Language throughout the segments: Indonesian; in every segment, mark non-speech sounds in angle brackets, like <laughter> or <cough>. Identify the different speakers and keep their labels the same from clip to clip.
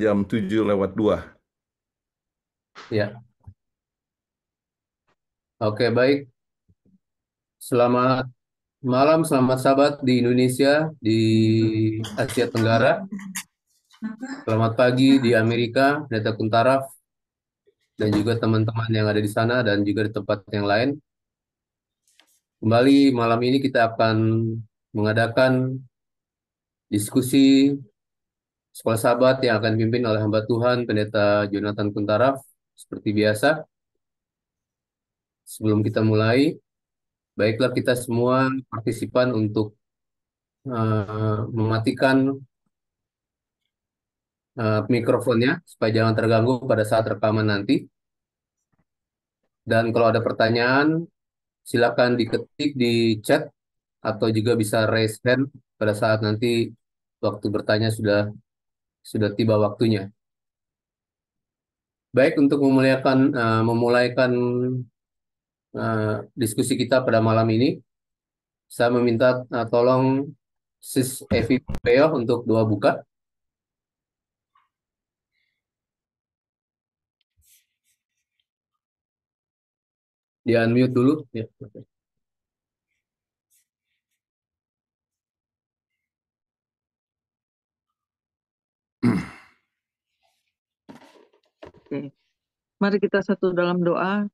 Speaker 1: jam 7 lewat 2. Ya.
Speaker 2: Oke, baik. Selamat malam, selamat sabat di Indonesia, di Asia Tenggara. Selamat pagi di Amerika, Neta Kuntaraf, dan juga teman-teman yang ada di sana dan juga di tempat yang lain. Kembali malam ini kita akan mengadakan diskusi Sekolah Sahabat yang akan dipimpin oleh hamba Tuhan Pendeta Jonathan Kuntaraf seperti biasa. Sebelum kita mulai, baiklah kita semua partisipan untuk uh, mematikan uh, mikrofonnya supaya jangan terganggu pada saat rekaman nanti. Dan kalau ada pertanyaan, silakan diketik di chat atau juga bisa raise hand pada saat nanti waktu bertanya sudah sudah tiba waktunya. Baik untuk memuliakan uh, memulaikan uh, diskusi kita pada malam ini, saya meminta uh, tolong Sis Evi Peo untuk dua buka.
Speaker 3: Di unmute dulu. Ya. Okay.
Speaker 4: Oke. Mari kita satu dalam doa.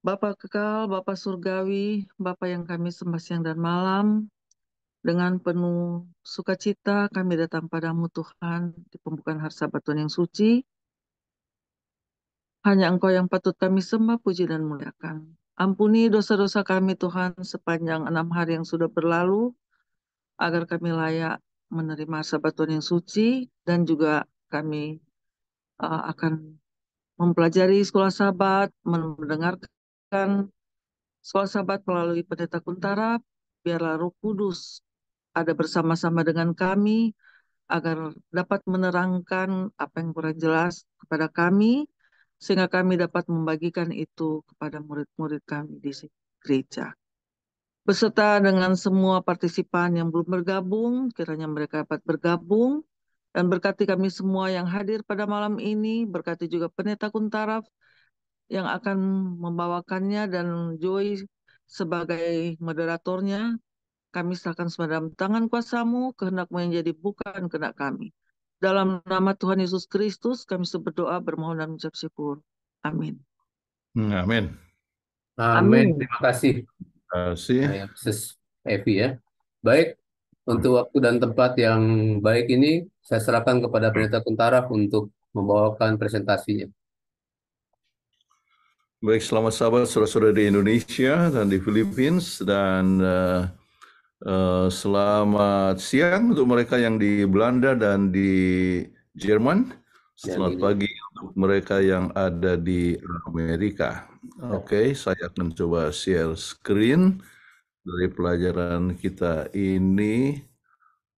Speaker 4: Bapak kekal, Bapak surgawi, Bapak yang kami sembah siang dan malam, dengan penuh sukacita kami datang padamu Tuhan di pembukaan harsa batuan yang suci. Hanya Engkau yang patut kami sembah, puji dan muliakan. Ampuni dosa-dosa kami Tuhan sepanjang enam hari yang sudah berlalu, agar kami layak menerima Sabaton yang suci dan juga kami uh, akan mempelajari sekolah sabat, mendengarkan sekolah sabat melalui pendeta Kuntara, biarlah Roh Kudus ada bersama-sama dengan kami agar dapat menerangkan apa yang kurang jelas kepada kami sehingga kami dapat membagikan itu kepada murid-murid kami di gereja. Beserta dengan semua partisipan yang belum bergabung, kiranya mereka dapat bergabung. Dan berkati kami semua yang hadir pada malam ini, berkati juga pendeta Kuntaraf yang akan membawakannya dan Joy sebagai moderatornya. Kami serahkan semua dalam tangan kuasamu, kehendakMu yang jadi bukan kehendak kami. Dalam nama Tuhan Yesus Kristus, kami berdoa, bermohon dan mengucap syukur. Amin.
Speaker 1: Hmm,
Speaker 2: amin. Amin. Amin. Terima kasih kasih. Nah, Evi ya. Baik, untuk waktu dan tempat yang baik ini, saya serahkan kepada Pendeta Kuntaraf untuk membawakan presentasinya.
Speaker 1: Baik, selamat sahabat saudara-saudara di Indonesia dan di Filipina dan uh, uh, selamat siang untuk mereka yang di Belanda dan di Jerman. Selamat pagi untuk mereka yang ada di Amerika. Oh. Oke, okay, saya akan coba share screen dari pelajaran kita ini.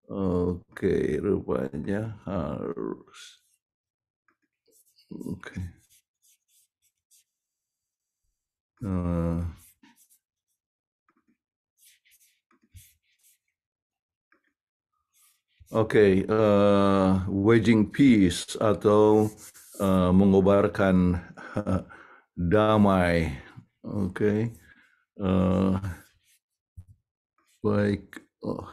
Speaker 1: Oke, okay, rupanya harus. Oke. Okay. Uh. Eh, Oke, okay, uh, eh, waging peace atau uh, mengobarkan uh, damai. Oke, okay. uh, baik. Oh.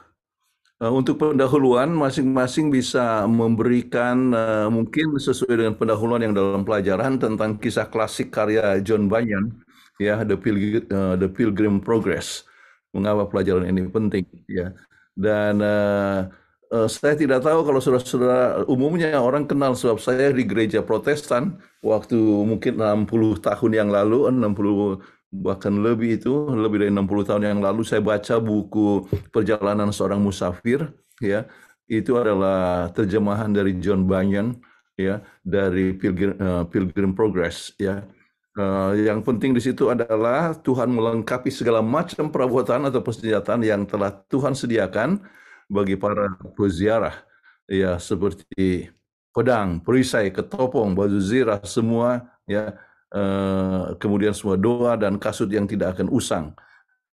Speaker 1: Uh, untuk pendahuluan, masing-masing bisa memberikan uh, mungkin sesuai dengan pendahuluan yang dalam pelajaran tentang kisah klasik karya John Bunyan, ya The Pilgrim, uh, The Pilgrim Progress. Mengapa pelajaran ini penting? Ya, dan uh, Eh, saya tidak tahu kalau saudara-saudara umumnya orang kenal sebab saya di gereja Protestan waktu mungkin 60 tahun yang lalu 60 bahkan lebih itu lebih dari 60 tahun yang lalu saya baca buku Perjalanan Seorang Musafir ya itu adalah terjemahan dari John Bunyan ya dari Pilgrim, uh, Pilgrim Progress ya Uh, yang penting di situ adalah Tuhan melengkapi segala macam perabotan atau persenjataan yang telah Tuhan sediakan bagi para peziarah ya seperti pedang, perisai, ketopong, baju zirah semua ya eh, kemudian semua doa dan kasut yang tidak akan usang.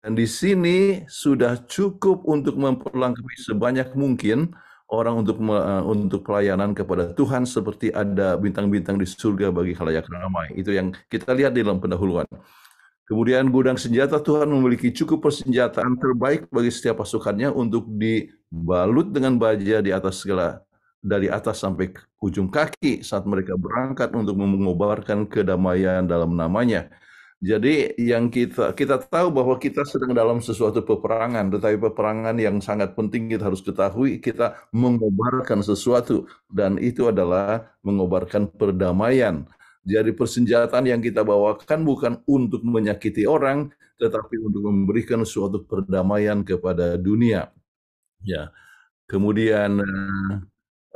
Speaker 1: Dan di sini sudah cukup untuk memperlengkapi sebanyak mungkin orang untuk eh, untuk pelayanan kepada Tuhan seperti ada bintang-bintang di surga bagi khalayak ramai. Itu yang kita lihat di dalam pendahuluan. Kemudian gudang senjata Tuhan memiliki cukup persenjataan terbaik bagi setiap pasukannya untuk di balut dengan baja di atas segala dari atas sampai ke ujung kaki saat mereka berangkat untuk mengobarkan kedamaian dalam namanya. Jadi yang kita kita tahu bahwa kita sedang dalam sesuatu peperangan, tetapi peperangan yang sangat penting kita harus ketahui kita mengobarkan sesuatu dan itu adalah mengobarkan perdamaian. Jadi persenjataan yang kita bawakan bukan untuk menyakiti orang, tetapi untuk memberikan suatu perdamaian kepada dunia. Ya. Kemudian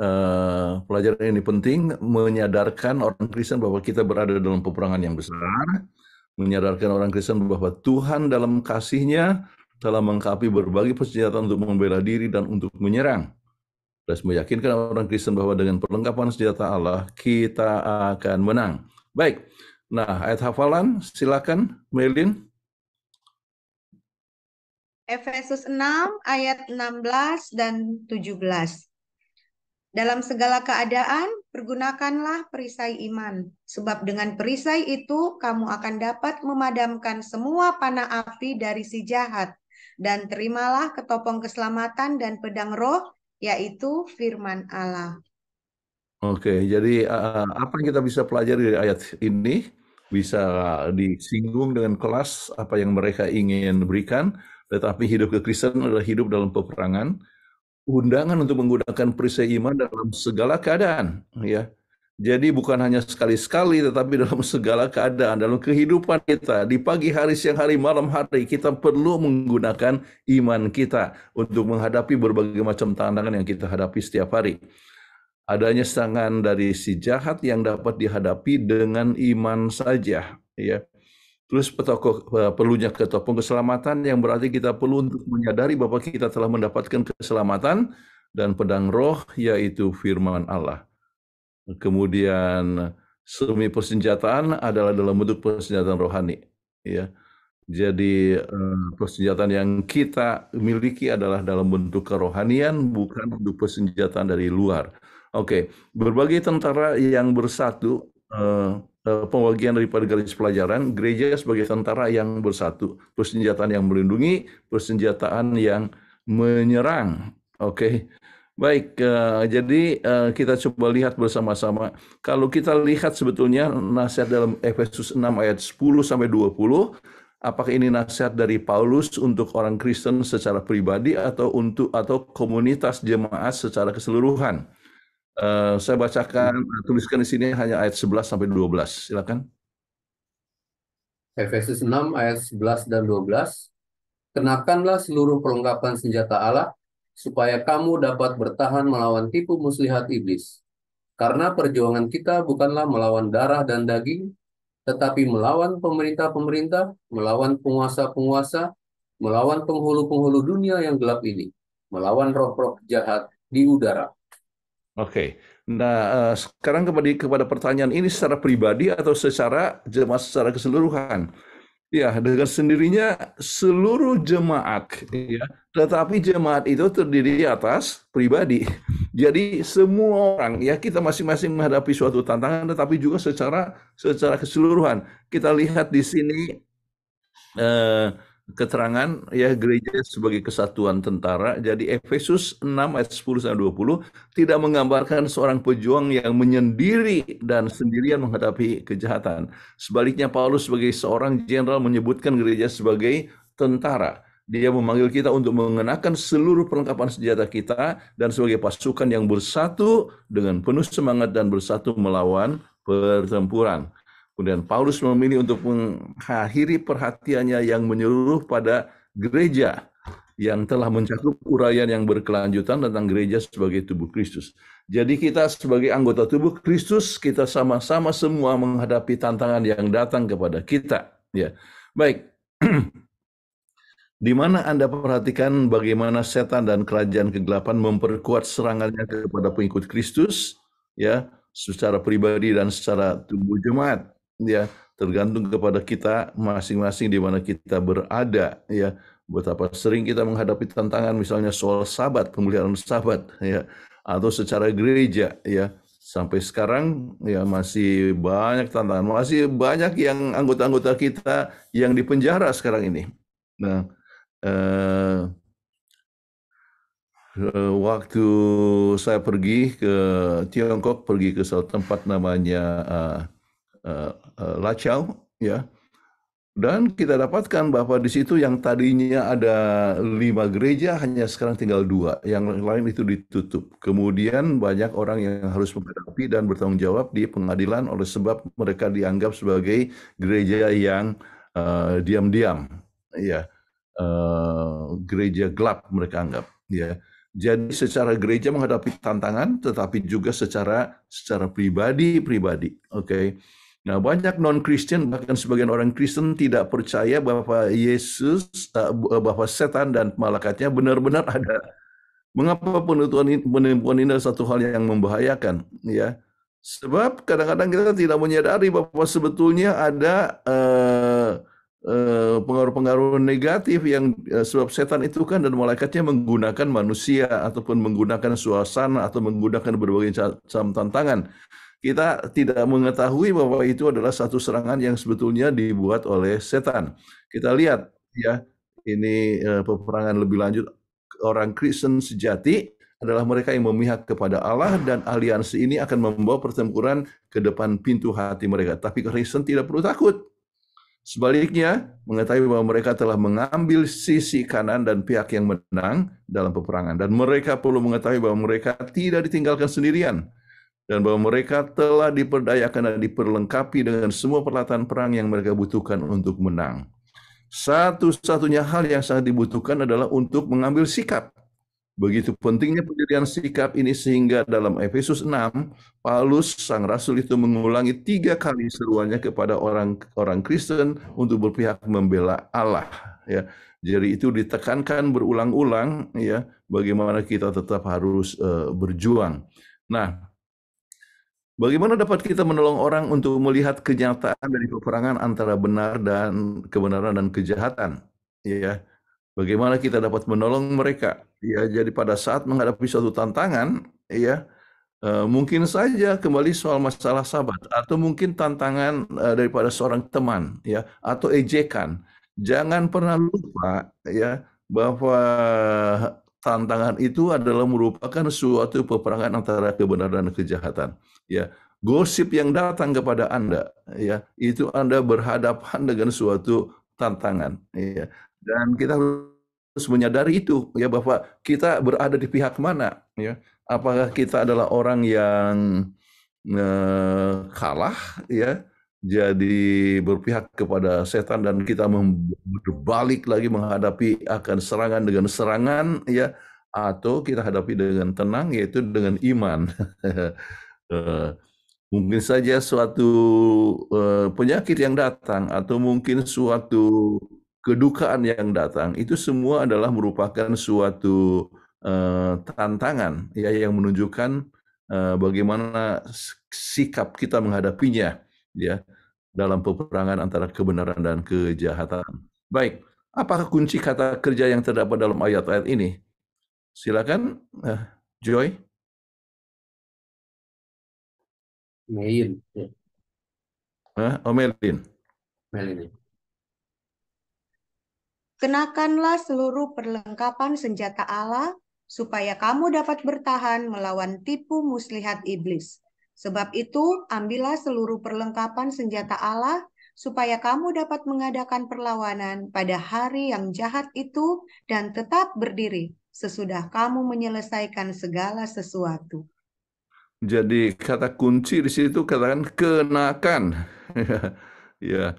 Speaker 1: Uh, pelajaran ini penting menyadarkan orang Kristen bahwa kita berada dalam peperangan yang besar, menyadarkan orang Kristen bahwa Tuhan dalam kasihnya telah mengkapi berbagai persenjataan untuk membela diri dan untuk menyerang. Dan meyakinkan orang Kristen bahwa dengan perlengkapan senjata Allah kita akan menang. Baik. Nah, ayat hafalan silakan Melin.
Speaker 5: Efesus 6 ayat 16 dan 17. Dalam segala keadaan, pergunakanlah perisai iman, sebab dengan perisai itu kamu akan dapat memadamkan semua panah api dari si jahat, dan terimalah ketopong keselamatan dan pedang roh, yaitu firman Allah.
Speaker 1: Oke, jadi eh, apa yang kita bisa pelajari dari ayat ini bisa eh, disinggung dengan kelas apa yang mereka ingin berikan, tetapi hidup kekristenan adalah hidup dalam peperangan, undangan untuk menggunakan perisai iman dalam segala keadaan, ya. Jadi bukan hanya sekali-sekali, tetapi dalam segala keadaan, dalam kehidupan kita, di pagi hari, siang hari, malam hari, kita perlu menggunakan iman kita untuk menghadapi berbagai macam tantangan yang kita hadapi setiap hari. Adanya serangan dari si jahat yang dapat dihadapi dengan iman saja, ya. Terus tokoh, eh, perlunya ke keselamatan yang berarti kita perlu untuk menyadari bahwa kita telah mendapatkan keselamatan dan pedang roh yaitu firman Allah. Kemudian semi persenjataan adalah dalam bentuk persenjataan rohani. Ya. Jadi eh, persenjataan yang kita miliki adalah dalam bentuk kerohanian bukan bentuk persenjataan dari luar. Oke, berbagai tentara yang bersatu eh, Eh, pembagian daripada garis pelajaran, gereja sebagai tentara yang bersatu, persenjataan yang melindungi, persenjataan yang menyerang. Oke. Okay. Baik, uh, jadi uh, kita coba lihat bersama-sama. Kalau kita lihat sebetulnya nasihat dalam Efesus 6 ayat 10 sampai 20, apakah ini nasihat dari Paulus untuk orang Kristen secara pribadi atau untuk atau komunitas jemaat secara keseluruhan? Uh, saya bacakan, eh, tuliskan di sini hanya ayat 11 sampai 12. Silakan.
Speaker 2: Efesus 6 ayat 11 dan 12. Kenakanlah seluruh perlengkapan senjata Allah supaya kamu dapat bertahan melawan tipu muslihat iblis. Karena perjuangan kita bukanlah melawan darah dan daging, tetapi melawan pemerintah-pemerintah, melawan penguasa-penguasa, melawan penghulu-penghulu dunia yang gelap ini, melawan roh-roh jahat di udara.
Speaker 1: Oke. Nah, eh, sekarang kembali kepada pertanyaan ini secara pribadi atau secara jemaat secara keseluruhan. Ya, dengan sendirinya seluruh jemaat, ya. Tetapi jemaat itu terdiri atas pribadi. Jadi semua orang ya kita masing-masing menghadapi suatu tantangan tetapi juga secara secara keseluruhan. Kita lihat di sini eh keterangan ya gereja sebagai kesatuan tentara. Jadi Efesus 6 ayat 10 sampai 20 tidak menggambarkan seorang pejuang yang menyendiri dan sendirian menghadapi kejahatan. Sebaliknya Paulus sebagai seorang jenderal menyebutkan gereja sebagai tentara. Dia memanggil kita untuk mengenakan seluruh perlengkapan senjata kita dan sebagai pasukan yang bersatu dengan penuh semangat dan bersatu melawan pertempuran. Kemudian Paulus memilih untuk mengakhiri perhatiannya yang menyeluruh pada gereja yang telah mencakup uraian yang berkelanjutan tentang gereja sebagai tubuh Kristus. Jadi kita sebagai anggota tubuh Kristus, kita sama-sama semua menghadapi tantangan yang datang kepada kita. Ya, baik. <clears throat> Di mana Anda perhatikan bagaimana setan dan kerajaan kegelapan memperkuat serangannya kepada pengikut Kristus, ya, secara pribadi dan secara tubuh jemaat ya tergantung kepada kita masing-masing di mana kita berada ya betapa sering kita menghadapi tantangan misalnya soal sabat pemeliharaan sabat ya atau secara gereja ya sampai sekarang ya masih banyak tantangan masih banyak yang anggota-anggota kita yang dipenjara sekarang ini nah eh, eh, waktu saya pergi ke Tiongkok pergi ke suatu tempat namanya eh, Eh, eh, lacau ya. Dan kita dapatkan bahwa di situ yang tadinya ada lima gereja hanya sekarang tinggal dua, yang lain itu ditutup. Kemudian banyak orang yang harus menghadapi dan bertanggung jawab di pengadilan oleh sebab mereka dianggap sebagai gereja yang diam eh, diam-diam, ya uh, gereja gelap mereka anggap, ya. Jadi secara gereja menghadapi tantangan, tetapi juga secara secara pribadi pribadi, oke. Okay? Nah, banyak non Kristen bahkan sebagian orang Kristen tidak percaya bahwa Yesus, eh, eh, bahwa setan dan malaikatnya benar-benar ada. Mengapa penipuan penipuan ini adalah satu hal yang membahayakan, ya? Sebab kadang-kadang kita tidak menyadari bahwa sebetulnya ada eh, eh, pengaruh-pengaruh negatif yang eh, sebab setan itu kan dan malaikatnya menggunakan manusia ataupun menggunakan suasana atau menggunakan berbagai macam tantangan kita tidak mengetahui bahwa itu adalah satu serangan yang sebetulnya dibuat oleh setan. Kita lihat ya ini eh, peperangan lebih lanjut orang Kristen sejati adalah mereka yang memihak kepada Allah dan aliansi ini akan membawa pertempuran ke depan pintu hati mereka. Tapi Kristen tidak perlu takut. Sebaliknya, mengetahui bahwa mereka telah mengambil sisi kanan dan pihak yang menang dalam peperangan. Dan mereka perlu mengetahui bahwa mereka tidak ditinggalkan sendirian dan bahwa mereka telah diperdayakan dan diperlengkapi dengan semua peralatan perang yang mereka butuhkan untuk menang. Satu-satunya hal yang sangat dibutuhkan adalah untuk mengambil sikap. Begitu pentingnya pendirian sikap ini sehingga dalam Efesus 6, Paulus sang rasul itu mengulangi tiga kali seruannya kepada orang-orang Kristen untuk berpihak membela Allah. Ya, jadi itu ditekankan berulang-ulang ya bagaimana kita tetap harus uh, berjuang. Nah, Bagaimana dapat kita menolong orang untuk melihat kenyataan dari peperangan antara benar dan kebenaran dan kejahatan? Ya, bagaimana kita dapat menolong mereka? Ya, jadi pada saat menghadapi suatu tantangan, ya mungkin saja kembali soal masalah sahabat atau mungkin tantangan eh, daripada seorang teman, ya atau ejekan. Jangan pernah lupa, ya bahwa tantangan itu adalah merupakan suatu peperangan antara kebenaran dan kejahatan. Ya, gosip yang datang kepada Anda, ya, itu Anda berhadapan dengan suatu tantangan, ya. Dan kita harus menyadari itu, ya, bahwa kita berada di pihak mana, ya. Apakah kita adalah orang yang eh, kalah, ya, jadi berpihak kepada setan dan kita berbalik lagi menghadapi akan serangan dengan serangan ya atau kita hadapi dengan tenang yaitu dengan iman. <laughs> Eh, mungkin saja suatu eh, penyakit yang datang atau mungkin suatu kedukaan yang datang itu semua adalah merupakan suatu eh, tantangan ya yang menunjukkan bagaimana sikap kita menghadapinya ya dalam peperangan antara kebenaran dan kejahatan. Baik, apa kunci kata kerja yang terdapat dalam ayat-ayat ini? Silakan uh, Joy. Melin. Ya. Huh? Oh, Melin.
Speaker 2: Melin. Ya.
Speaker 5: Kenakanlah seluruh perlengkapan senjata Allah supaya kamu dapat bertahan melawan tipu muslihat iblis Sebab itu, ambillah seluruh perlengkapan senjata Allah, supaya kamu dapat mengadakan perlawanan pada hari yang jahat itu dan tetap berdiri sesudah kamu menyelesaikan segala sesuatu.
Speaker 1: Jadi kata kunci di situ katakan kenakan. <laughs> ya.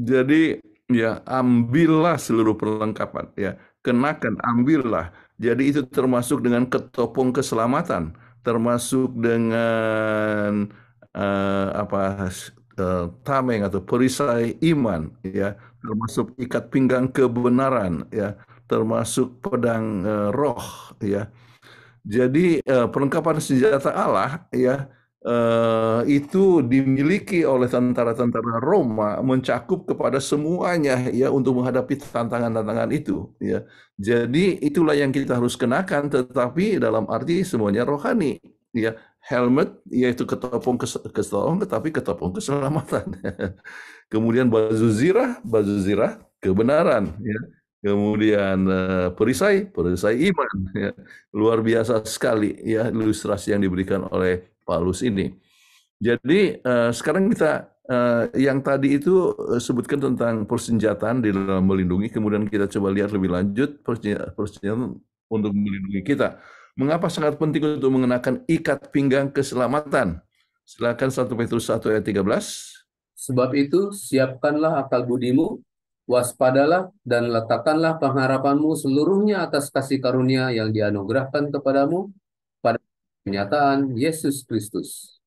Speaker 1: Jadi ya ambillah seluruh perlengkapan ya. Kenakan, ambillah. Jadi itu termasuk dengan ketopong keselamatan termasuk dengan uh, apa uh, tameng atau perisai iman ya termasuk ikat pinggang kebenaran ya termasuk pedang uh, roh ya jadi uh, perlengkapan senjata Allah ya uh, itu dimiliki oleh tentara-tentara Roma mencakup kepada semuanya ya untuk menghadapi tantangan-tantangan itu ya. Jadi itulah yang kita harus kenakan tetapi dalam arti semuanya rohani ya. Helmet yaitu ketopong ketopong tetapi ketopong keselamatan. <laughs> Kemudian baju zirah, baju zirah kebenaran ya kemudian eh, perisai perisai iman ya. luar biasa sekali ya ilustrasi yang diberikan oleh Paulus ini. Jadi uh, sekarang kita uh, yang tadi itu eh, sebutkan tentang persenjataan di dalam melindungi, kemudian kita coba lihat lebih lanjut persenjataan untuk melindungi kita. Mengapa sangat penting untuk mengenakan ikat pinggang
Speaker 2: keselamatan? Silakan 1 Petrus 1 ayat 13. Sebab itu siapkanlah akal budimu, waspadalah dan letakkanlah pengharapanmu seluruhnya atas kasih karunia yang dianugerahkan kepadamu kenyataan Yesus Kristus.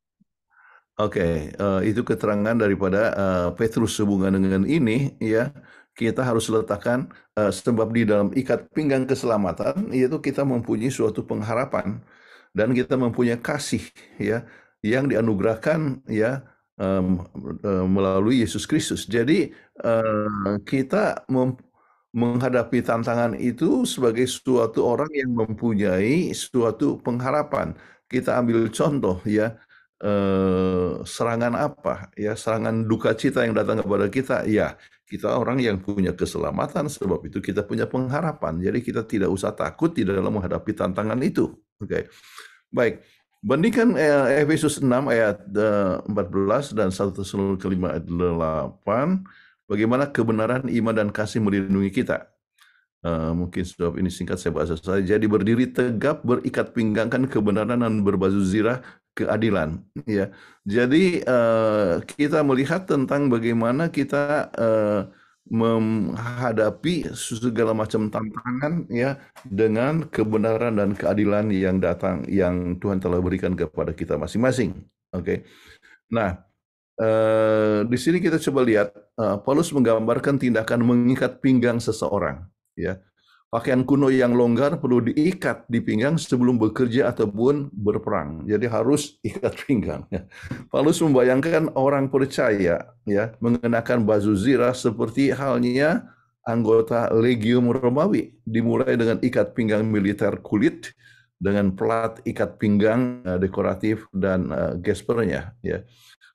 Speaker 1: Oke, okay, uh, eh, itu keterangan daripada uh, Petrus sehubungan dengan ini, ya kita harus letakkan uh, sebab di dalam ikat pinggang keselamatan yaitu kita mempunyai suatu pengharapan dan kita mempunyai kasih, ya yang dianugerahkan ya um, uh, melalui Yesus Kristus. Jadi uh, kita mem menghadapi tantangan itu sebagai suatu orang yang mempunyai suatu pengharapan. Kita ambil contoh ya eh, serangan apa ya serangan duka cita yang datang kepada kita ya kita orang yang punya keselamatan sebab itu kita punya pengharapan. Jadi kita tidak usah takut di dalam menghadapi tantangan itu. Oke. Okay. Baik. Bandingkan eh, Efesus 6 ayat 14 eh, dan 1 Tesalonika 5 ayat 8 Bagaimana kebenaran, iman, dan kasih melindungi kita? Uh, mungkin sebab ini singkat saya bahas saja. Jadi berdiri tegap, berikat pinggangkan kebenaran dan berbaju zirah keadilan. Ya, jadi uh, kita melihat tentang bagaimana kita uh, menghadapi segala macam tantangan ya dengan kebenaran dan keadilan yang datang yang Tuhan telah berikan kepada kita masing-masing. Oke. Okay. Nah, Eh, di sini kita coba lihat eh, Paulus menggambarkan tindakan mengikat pinggang seseorang. Ya, pakaian kuno yang longgar perlu diikat di pinggang sebelum bekerja ataupun berperang. Jadi harus ikat pinggang. Ya. Paulus membayangkan orang percaya ya mengenakan baju zirah seperti halnya anggota legium Romawi, dimulai dengan ikat pinggang militer kulit dengan pelat ikat pinggang eh, dekoratif dan gespernya. Ya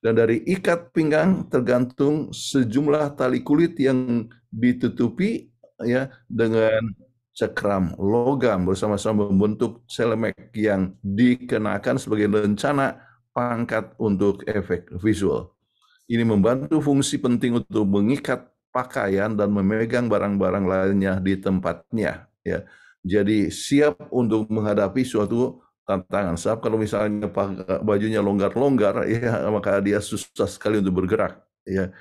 Speaker 1: dan dari ikat pinggang tergantung sejumlah tali kulit yang ditutupi ya dengan cekram logam bersama-sama membentuk selemek yang dikenakan sebagai lencana pangkat untuk efek visual. Ini membantu fungsi penting untuk mengikat pakaian dan memegang barang-barang lainnya di tempatnya ya. Jadi siap untuk menghadapi suatu tantangan. Sebab kalau misalnya bajunya longgar-longgar, ya maka dia susah sekali untuk bergerak. Ya,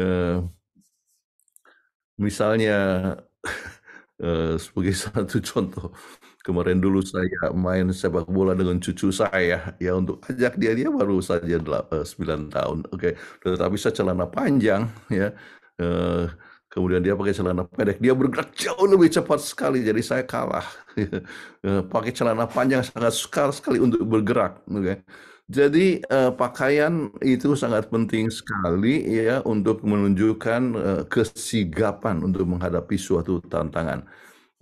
Speaker 1: eh, misalnya <laughs> eh, sebagai <laughs> satu contoh, kemarin dulu saya main sepak bola dengan cucu saya, ya untuk ajak dia dia baru saja 9 eh, tahun, oke. Okay. Tetapi saya celana panjang, ya. Eh, Kemudian dia pakai celana pendek, dia bergerak jauh lebih cepat sekali, jadi saya kalah. <laughs> Eh, pakai celana panjang sangat sukar sekali untuk bergerak. Oke. Jadi eh, pakaian itu sangat penting sekali ya untuk menunjukkan eh, kesigapan untuk menghadapi suatu tantangan.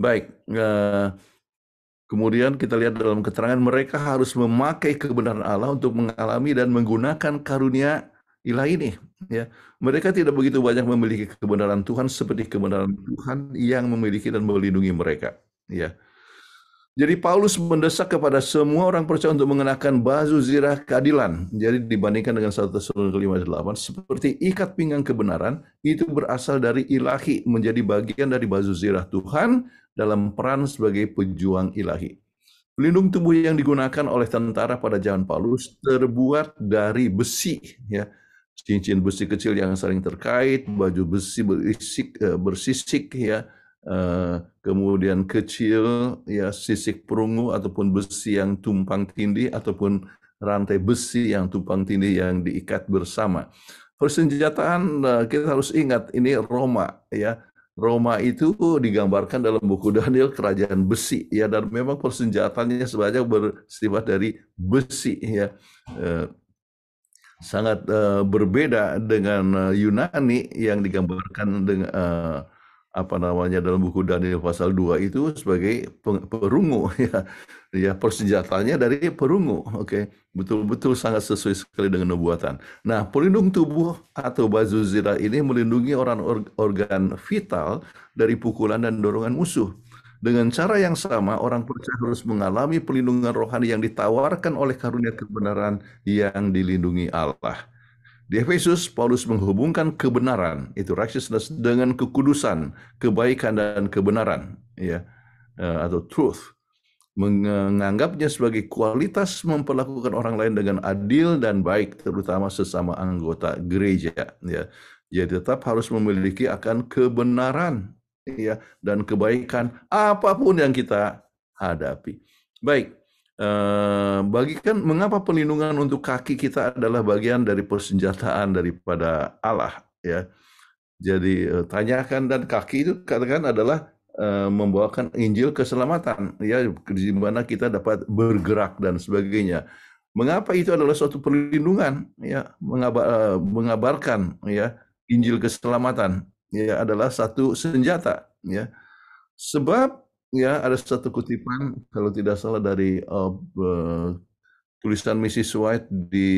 Speaker 1: Baik, kemudian kita lihat dalam keterangan mereka harus memakai kebenaran Allah untuk mengalami dan menggunakan karunia ilahi ini, ya mereka tidak begitu banyak memiliki kebenaran Tuhan seperti kebenaran Tuhan yang memiliki dan melindungi mereka ya jadi Paulus mendesak kepada semua orang percaya untuk mengenakan baju zirah keadilan. Jadi dibandingkan dengan 1 Tesalonika 58 seperti ikat pinggang kebenaran itu berasal dari ilahi menjadi bagian dari baju zirah Tuhan dalam peran sebagai pejuang ilahi. Pelindung tubuh yang digunakan oleh tentara pada zaman Paulus terbuat dari besi ya cincin besi kecil yang saling terkait, hmm. baju besi berisik, eh, bersisik ya, eh, kemudian kecil ya sisik perunggu ataupun besi yang tumpang tindih ataupun rantai besi yang tumpang tindih yang diikat bersama. Persenjataan eh, kita harus ingat ini Roma ya. Roma itu digambarkan dalam buku Daniel kerajaan besi ya dan memang persenjataannya sebanyak bersifat dari besi ya sangat uh, berbeda dengan uh, Yunani yang digambarkan dengan uh, eh, apa namanya dalam buku Daniel pasal 2 itu sebagai perungu <laughs> ya. Ya persenjatanya dari perungu. Oke, okay. betul-betul sangat sesuai sekali dengan nubuatan. Nah, pelindung tubuh atau bazuzira ini melindungi orang organ vital dari pukulan dan dorongan musuh. Dengan cara yang sama, orang percaya harus mengalami pelindungan rohani yang ditawarkan oleh karunia kebenaran yang dilindungi Allah. Di Efesus, Paulus menghubungkan kebenaran, itu righteousness, dengan kekudusan, kebaikan dan kebenaran, ya, eh, atau truth. Menganggapnya sebagai kualitas memperlakukan orang lain dengan adil dan baik, terutama sesama anggota gereja. Ya. Jadi tetap harus memiliki akan kebenaran ya dan kebaikan apapun yang kita hadapi. Baik, eh, bagikan mengapa perlindungan untuk kaki kita adalah bagian dari persenjataan daripada Allah ya. Jadi eh, tanyakan dan kaki itu katakan adalah eh, membawakan Injil keselamatan ya di mana kita dapat bergerak dan sebagainya. Mengapa itu adalah suatu perlindungan ya eh, mengabarkan ya Injil keselamatan ya adalah satu senjata ya. Sebab ya ada satu kutipan kalau tidak salah dari uh, uh, tulisan Mrs. White di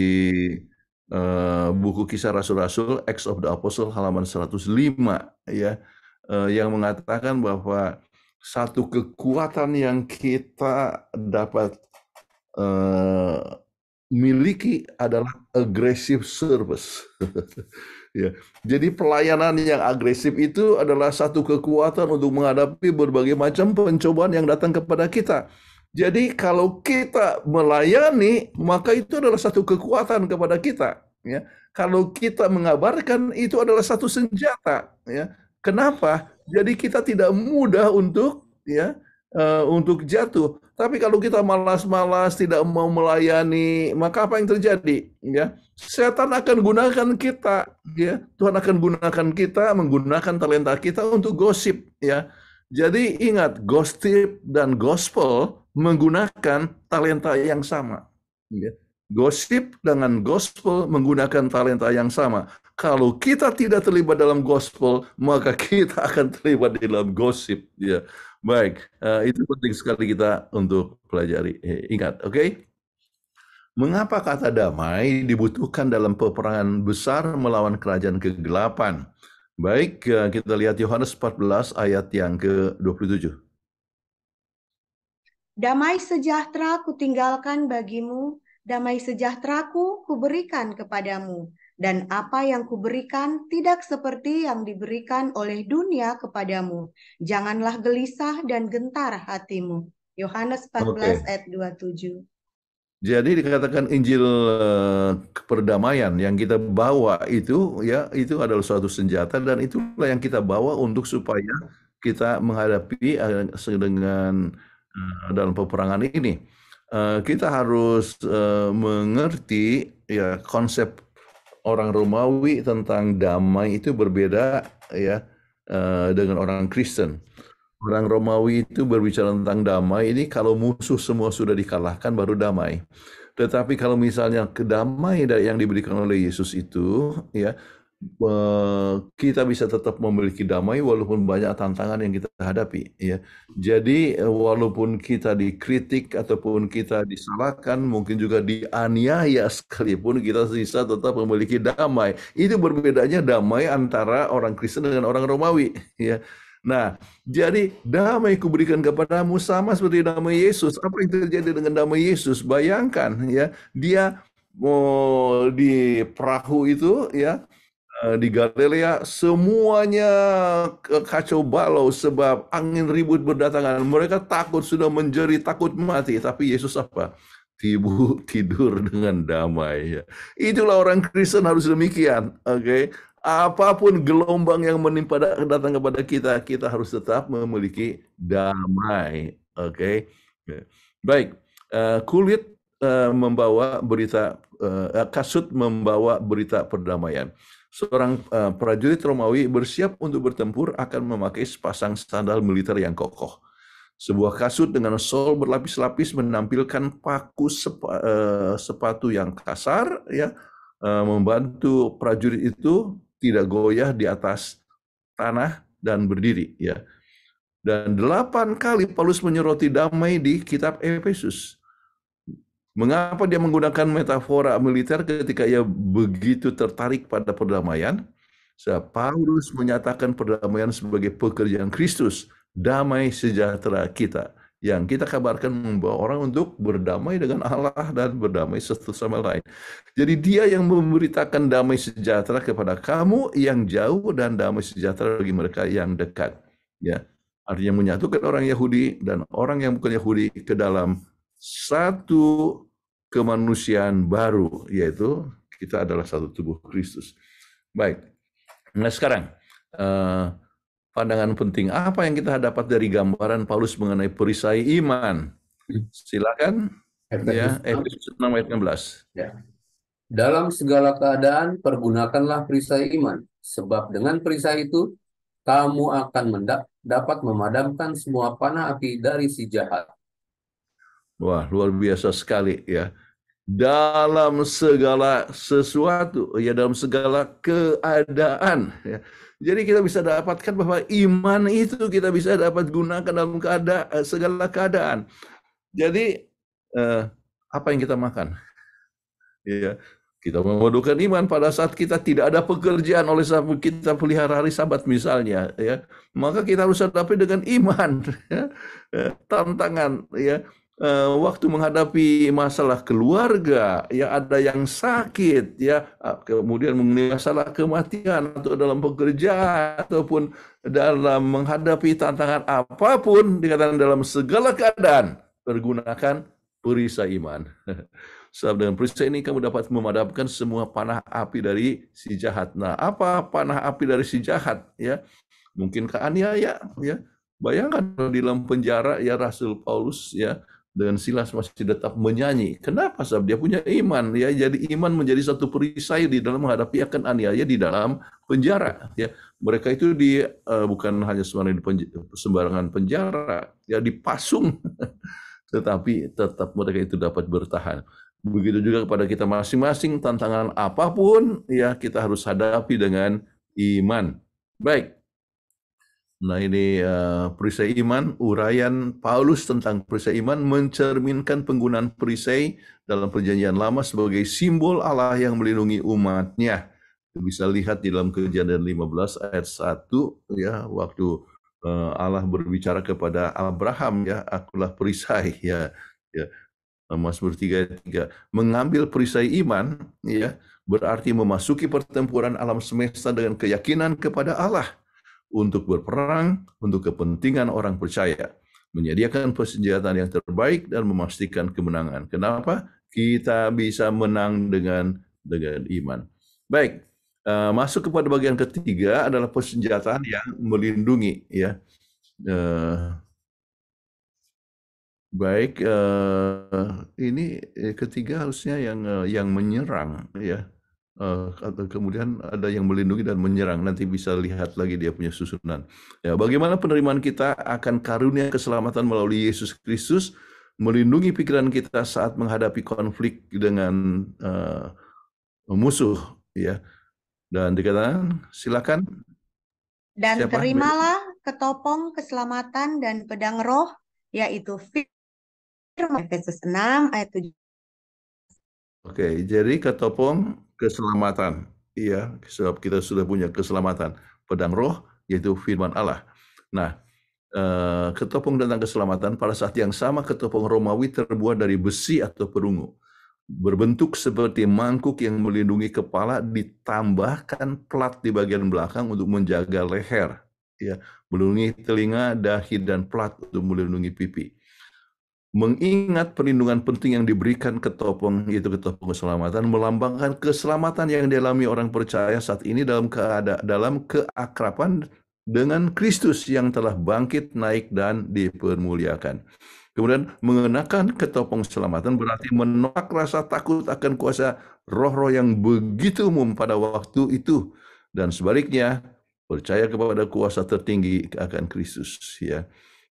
Speaker 1: uh, buku Kisah Rasul-Rasul Acts of the Apostle halaman 105 ya uh, yang mengatakan bahwa satu kekuatan yang kita dapat uh, miliki adalah aggressive service. <laughs> Ya. Jadi pelayanan yang agresif itu adalah satu kekuatan untuk menghadapi berbagai macam pencobaan yang datang kepada kita. Jadi kalau kita melayani, maka itu adalah satu kekuatan kepada kita. Ya. Kalau kita mengabarkan, itu adalah satu senjata. Ya. Kenapa? Jadi kita tidak mudah untuk ya uh, untuk jatuh. Tapi kalau kita malas-malas, tidak mau melayani, maka apa yang terjadi? Ya, setan akan gunakan kita, ya. Tuhan akan gunakan kita, menggunakan talenta kita untuk gosip, ya. Jadi ingat, gosip dan gospel menggunakan talenta yang sama. Ya. Gosip dengan gospel menggunakan talenta yang sama. Kalau kita tidak terlibat dalam gospel, maka <laughs> kita akan terlibat dalam gosip. Ya. Baik, uh, itu penting sekali kita untuk pelajari. Eh, ingat, oke? Okay? Mengapa kata damai dibutuhkan dalam peperangan besar melawan kerajaan kegelapan? Baik, uh, kita lihat Yohanes 14 ayat yang ke-27.
Speaker 5: Damai sejahtera ku tinggalkan bagimu, damai sejahtera ku kuberikan kepadamu dan apa yang kuberikan tidak seperti yang diberikan oleh dunia kepadamu. Janganlah gelisah dan gentar hatimu. Yohanes 14 okay. ayat 27.
Speaker 1: Jadi dikatakan Injil eh, perdamaian yang kita bawa itu ya itu adalah suatu senjata dan itulah yang kita bawa untuk supaya kita menghadapi eh, dengan eh, dalam peperangan ini. Kita harus mengerti ya konsep orang Romawi tentang damai itu berbeda ya eh, dengan orang Kristen. Orang Romawi itu berbicara tentang damai ini kalau musuh semua sudah dikalahkan baru damai. Tetapi kalau misalnya kedamaian yang diberikan oleh Yesus itu ya Eh, kita bisa tetap memiliki damai walaupun banyak tantangan yang kita hadapi ya. Jadi eh, walaupun kita dikritik ataupun kita disalahkan, mungkin juga dianiaya sekalipun kita bisa tetap memiliki damai. Itu berbedanya damai antara orang Kristen dengan orang Romawi ya. Nah, jadi damai kuberikan kepadamu sama seperti damai Yesus. Apa yang terjadi dengan damai Yesus? Bayangkan ya, dia mau oh, di perahu itu ya Eh, di Galilea semuanya kacau balau sebab angin ribut berdatangan. Mereka takut sudah menjerit, takut mati. Tapi Yesus apa? Tibu <laughs> tidur dengan damai. Itulah orang Kristen harus demikian. Oke, okay? apapun gelombang yang menimpa datang kepada kita, kita harus tetap memiliki damai. Oke, okay? baik. Eh, kulit eh, membawa berita, kasut membawa berita perdamaian seorang uh, prajurit Romawi bersiap untuk bertempur akan memakai sepasang sandal militer yang kokoh. Sebuah kasut dengan sol berlapis-lapis menampilkan paku sepa, uh, sepatu yang kasar, ya, uh, membantu prajurit itu tidak goyah di atas tanah dan berdiri, ya. Dan delapan kali Paulus menyoroti damai di kitab Efesus. Mengapa dia menggunakan metafora militer ketika ia begitu tertarik pada perdamaian? Sebab Paulus menyatakan perdamaian sebagai pekerjaan Kristus, damai sejahtera kita yang kita kabarkan membawa orang untuk berdamai dengan Allah dan berdamai satu sama lain. Jadi dia yang memberitakan damai sejahtera kepada kamu yang jauh dan damai sejahtera bagi mereka yang dekat. Ya, artinya menyatukan orang Yahudi dan orang yang bukan Yahudi ke dalam satu kemanusiaan baru, yaitu kita adalah satu tubuh Kristus. Baik, nah sekarang eh, pandangan penting apa yang kita dapat dari gambaran Paulus mengenai perisai iman? Silakan. Ya, Efesus 6 ayat 16.
Speaker 2: Ya. Dalam segala keadaan pergunakanlah perisai iman, sebab dengan perisai itu kamu akan mendapat dapat memadamkan semua panah api dari si jahat.
Speaker 1: Wah, luar biasa sekali ya dalam segala sesuatu, ya dalam segala keadaan. Ya. Jadi kita bisa dapatkan bahwa iman itu kita bisa dapat gunakan dalam keadaan, eh, segala keadaan. Jadi eh, apa yang kita makan? <laughs> Ya, kita memerlukan iman pada saat kita tidak ada pekerjaan oleh sebab kita pelihara hari Sabat misalnya, ya maka kita harus hadapi dengan iman <laughs> ya. Eh, tantangan ya Eh, waktu menghadapi masalah keluarga, ya ada yang sakit, ya ah, kemudian mengenai masalah kematian atau dalam pekerjaan ataupun dalam menghadapi tantangan apapun dikatakan dalam segala keadaan pergunakan perisai iman. <laughs> Sebab dengan perisai ini kamu dapat memadamkan semua panah api dari si jahat. Nah, apa panah api dari si jahat? Ya, mungkin keaniaya, ya. Bayangkan di dalam penjara ya Rasul Paulus ya dengan silas masih tetap menyanyi. Kenapa? Sebab dia punya iman. Ya, jadi iman menjadi satu perisai di dalam menghadapi akan aniaya di dalam penjara. Ya, mereka itu di uh, bukan hanya sembarangan penjara, sembarangan penjara, ya dipasung, <laughs> tetapi tetap mereka itu dapat bertahan. Begitu juga kepada kita masing-masing tantangan apapun, ya kita harus hadapi dengan iman. Baik, Nah ini uh, perisai iman, urayan Paulus tentang perisai iman mencerminkan penggunaan perisai dalam perjanjian lama sebagai simbol Allah yang melindungi umatnya. bisa lihat di dalam kejadian 15 ayat 1 ya waktu uh, Allah berbicara kepada Abraham ya akulah perisai <laughs> ya ya Mazmur tiga mengambil perisai iman ya berarti memasuki pertempuran alam semesta dengan keyakinan kepada Allah untuk berperang untuk kepentingan orang percaya, menyediakan persenjataan yang terbaik dan memastikan kemenangan. Kenapa? Kita bisa menang dengan dengan iman. Baik, eh, masuk kepada bagian ketiga adalah persenjataan yang melindungi ya. Eh, baik, eh, ini ketiga harusnya yang yang menyerang ya uh, kemudian ada yang melindungi dan menyerang. Nanti bisa lihat lagi dia punya susunan. Ya, bagaimana penerimaan kita akan karunia keselamatan melalui Yesus Kristus melindungi pikiran kita saat menghadapi konflik dengan uh, musuh, ya. Dan dikatakan, silakan. Dan
Speaker 5: Siapa? terimalah ketopong keselamatan dan pedang roh, yaitu firman Efesus 6 ayat 7.
Speaker 1: Oke, jadi ketopong keselamatan. Iya, sebab kita sudah punya keselamatan. Pedang roh yaitu firman Allah. Nah, eh, ketopong tentang keselamatan pada saat yang sama ketopong Romawi terbuat dari besi atau perunggu. Berbentuk seperti mangkuk yang melindungi kepala ditambahkan plat di bagian belakang untuk menjaga leher. Ya, melindungi telinga, dahi, dan plat untuk melindungi pipi mengingat perlindungan penting yang diberikan ketopong yaitu ketopong keselamatan melambangkan keselamatan yang dialami orang percaya saat ini dalam keadaan dalam keakraban dengan Kristus yang telah bangkit naik dan dipermuliakan. Kemudian mengenakan ketopong keselamatan berarti menolak rasa takut akan kuasa roh-roh yang begitu umum pada waktu itu dan sebaliknya percaya kepada kuasa tertinggi akan Kristus ya.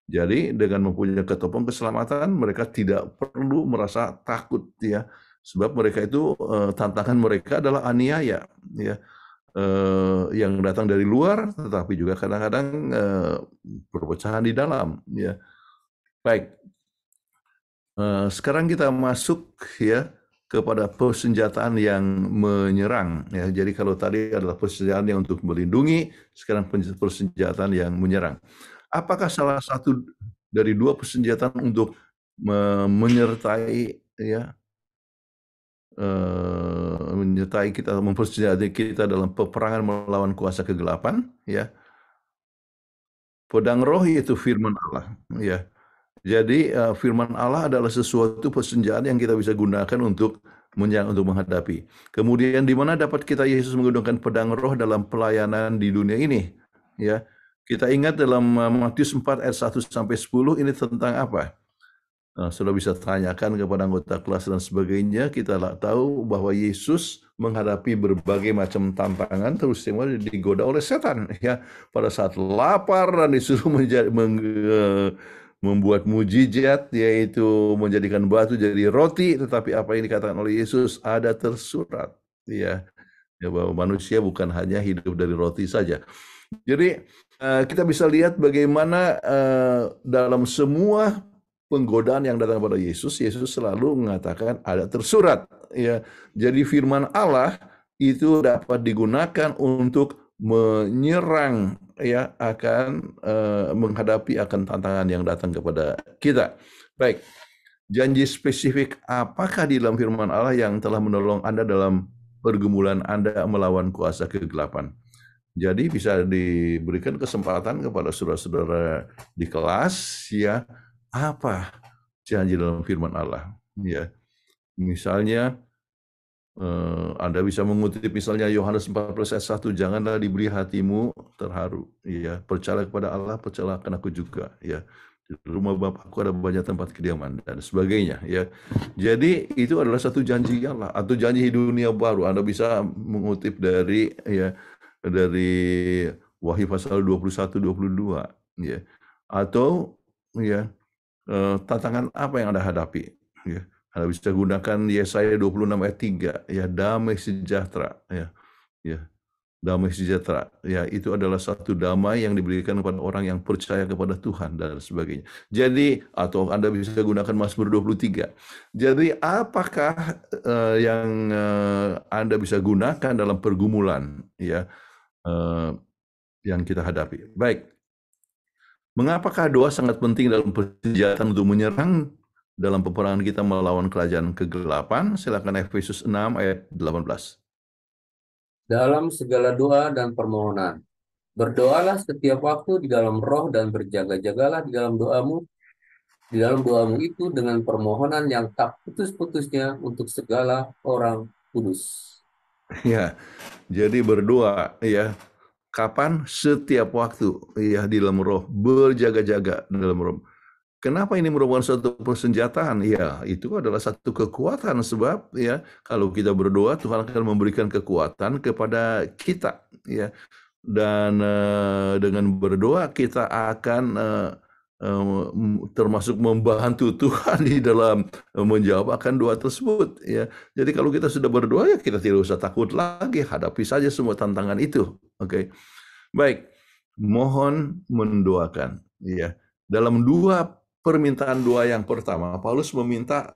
Speaker 1: Jadi dengan mempunyai ketopong keselamatan mereka tidak perlu merasa takut ya sebab mereka itu eh, tantangan mereka adalah aniaya ya eh, yang datang dari luar tetapi juga kadang-kadang eh, perpecahan di dalam ya. Baik. sekarang kita masuk ya kepada persenjataan yang menyerang ya. Jadi kalau tadi adalah persenjataan yang untuk melindungi, sekarang persenjataan yang menyerang apakah salah satu dari dua persenjataan untuk me menyertai ya uh, menyertai kita mempersenjatai kita dalam peperangan melawan kuasa kegelapan ya pedang roh itu firman Allah ya jadi uh, firman Allah adalah sesuatu persenjataan yang kita bisa gunakan untuk menyang untuk menghadapi. Kemudian di mana dapat kita Yesus menggunakan pedang roh dalam pelayanan di dunia ini? Ya, kita ingat dalam eh, Matius 4 ayat 1 sampai 10 ini tentang apa? Nah, sudah bisa tanyakan kepada anggota kelas dan sebagainya. Kita tahu bahwa Yesus menghadapi berbagai macam tantangan terus terusan digoda oleh setan ya pada saat lapar dan disuruh menjadi, meng, eh, membuat mujizat yaitu menjadikan batu jadi roti tetapi apa yang dikatakan oleh Yesus ada tersurat ya, ya bahwa manusia bukan hanya hidup dari roti saja jadi eh, kita bisa lihat bagaimana eh, dalam semua penggodaan yang datang kepada Yesus, Yesus selalu mengatakan ada tersurat. Ya, jadi firman Allah itu dapat digunakan untuk menyerang ya akan eh, menghadapi akan tantangan yang datang kepada kita. Baik. Janji spesifik apakah di dalam firman Allah yang telah menolong Anda dalam pergumulan Anda melawan kuasa kegelapan? Jadi bisa diberikan kesempatan kepada saudara-saudara di kelas ya apa janji dalam firman Allah ya. Misalnya eh, Anda bisa mengutip misalnya Yohanes 14 ayat 1 janganlah diberi hatimu terharu ya percaya kepada Allah percayalah aku juga ya di rumah bapakku ada banyak tempat kediaman dan sebagainya ya jadi itu adalah satu janji Allah atau janji dunia baru Anda bisa mengutip dari ya dari Wahyu pasal 21 22 ya. Atau ya eh, tantangan apa yang Anda hadapi ya. Anda bisa gunakan Yesaya 26 ayat 3 ya damai sejahtera ya. Ya. Damai sejahtera ya itu adalah satu damai yang diberikan kepada orang yang percaya kepada Tuhan dan sebagainya. Jadi atau Anda bisa gunakan Mazmur 23. Jadi apakah uh, yang uh, Anda bisa gunakan dalam pergumulan ya? Eh, yang kita hadapi. Baik, mengapakah doa sangat penting dalam persenjataan untuk menyerang dalam peperangan kita melawan kerajaan kegelapan? Silakan Efesus 6 ayat 18.
Speaker 2: Dalam segala doa dan permohonan, berdoalah setiap waktu di dalam roh dan berjaga-jagalah di dalam doamu di dalam doamu itu dengan permohonan yang tak putus-putusnya untuk segala orang kudus.
Speaker 1: <laughs> Ya, jadi berdoa ya. Kapan? Setiap waktu ya di dalam roh berjaga-jaga dalam roh. Kenapa ini merupakan satu persenjataan? Ya, itu adalah satu kekuatan sebab ya kalau kita berdoa Tuhan akan memberikan kekuatan kepada kita ya. Dan uh, dengan berdoa kita akan uh, termasuk membantu Tuhan di dalam menjawab akan doa tersebut ya. Jadi kalau kita sudah berdoa ya kita tidak usah takut lagi, hadapi saja semua tantangan itu. Oke. Okay. Baik. Mohon mendoakan ya. Dalam dua permintaan doa yang pertama, Paulus meminta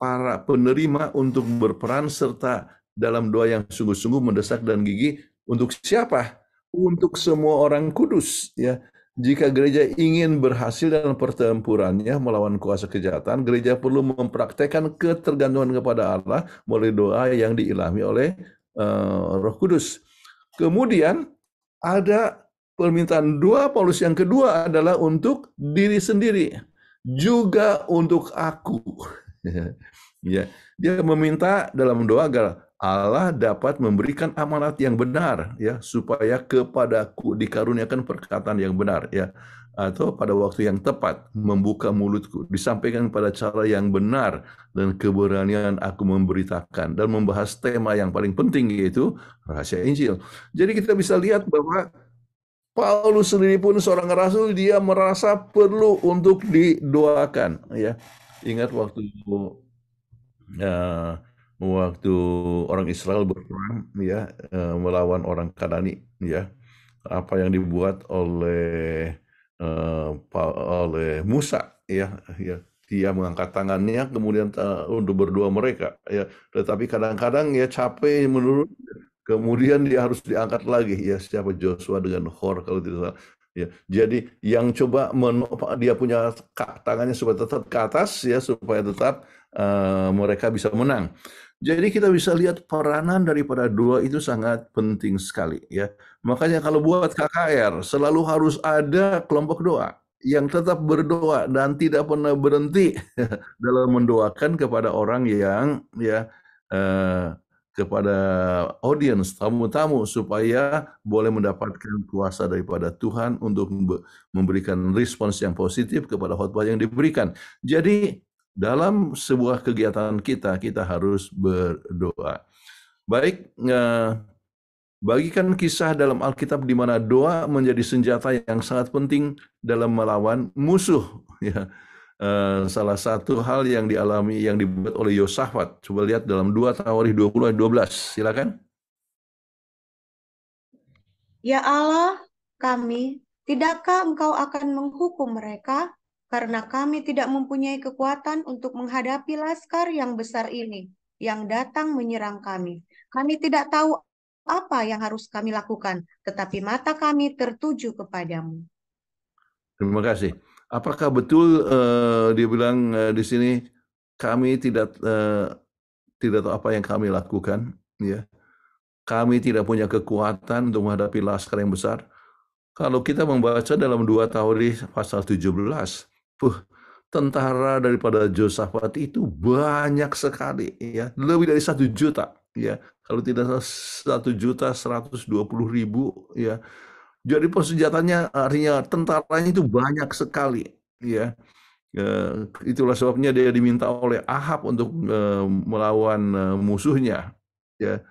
Speaker 1: para penerima untuk berperan serta dalam doa yang sungguh-sungguh mendesak dan gigi untuk siapa? Untuk semua orang kudus ya. Jika gereja ingin berhasil dalam pertempurannya melawan kuasa kejahatan, gereja perlu mempraktekkan ketergantungan kepada Allah melalui doa yang diilhami oleh uh, Roh Kudus. Kemudian ada permintaan dua Paulus yang kedua adalah untuk diri sendiri juga untuk aku. <laughs> Ya, dia meminta dalam doa agar Allah dapat memberikan amanat yang benar ya supaya kepadaku dikaruniakan perkataan yang benar ya atau pada waktu yang tepat membuka mulutku disampaikan pada cara yang benar dan keberanian aku memberitakan dan membahas tema yang paling penting yaitu rahasia Injil. Jadi kita bisa lihat bahwa Paulus sendiri pun seorang rasul dia merasa perlu untuk didoakan ya. Ingat waktu itu ya, uh, waktu orang Israel berperang ya eh, melawan orang Kanani ya apa yang dibuat oleh uh, oleh Musa ya ya dia mengangkat tangannya kemudian uh, untuk berdua mereka ya tetapi kadang-kadang ya capek menurut kemudian dia harus diangkat lagi ya siapa Joshua dengan Hor kalau tidak salah ya jadi yang coba menopang dia punya tangannya supaya tetap ke atas ya supaya tetap uh, mereka bisa menang jadi kita bisa lihat peranan daripada dua itu sangat penting sekali ya. Makanya kalau buat KKR selalu harus ada kelompok doa yang tetap berdoa dan tidak pernah berhenti <laughs> dalam mendoakan kepada orang yang ya eh, kepada audiens tamu-tamu supaya boleh mendapatkan kuasa daripada Tuhan untuk memberikan respons yang positif kepada khotbah yang diberikan. Jadi dalam sebuah kegiatan kita, kita harus berdoa. Baik, eh, bagikan kisah dalam Alkitab di mana doa menjadi senjata yang sangat penting dalam melawan musuh. <laughs> Ya. Eh, salah satu hal yang dialami yang dibuat oleh Yosafat. Coba lihat dalam 2 Tawarih 20 ayat 12. Silakan.
Speaker 5: Ya Allah, kami, tidakkah engkau akan menghukum mereka karena kami tidak mempunyai kekuatan untuk menghadapi laskar yang besar ini yang datang menyerang kami. Kami tidak tahu apa yang harus kami lakukan, tetapi mata kami tertuju kepadamu.
Speaker 1: Terima kasih. Apakah betul uh, dia bilang uh, di sini kami tidak uh, tidak tahu apa yang kami lakukan, ya. Kami tidak punya kekuatan untuk menghadapi laskar yang besar. Kalau kita membaca dalam dua di pasal 17, Puh, tentara daripada Josafat itu banyak sekali ya lebih dari satu juta ya kalau tidak satu juta seratus dua puluh ribu ya jadi persenjatannya artinya tentaranya itu banyak sekali ya, ya itulah sebabnya dia diminta oleh Ahab untuk e, melawan e, musuhnya ya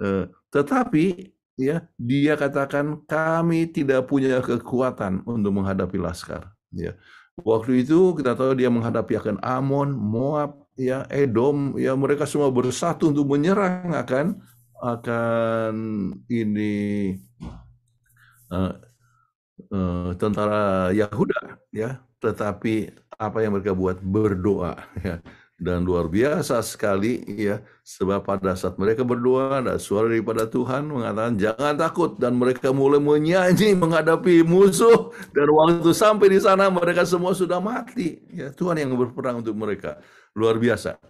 Speaker 1: e, tetapi ya dia katakan kami tidak punya kekuatan untuk menghadapi laskar ya Waktu itu kita tahu dia menghadapi akan Amon, Moab, ya Edom, ya mereka semua bersatu untuk menyerang akan akan ini uh, uh, tentara Yahuda, ya. Tetapi apa yang mereka buat berdoa, ya dan luar biasa sekali ya sebab pada saat mereka berdoa ada suara daripada Tuhan mengatakan jangan takut dan mereka mulai menyanyi menghadapi musuh dan waktu sampai di sana mereka semua sudah mati ya Tuhan yang berperang untuk mereka luar biasa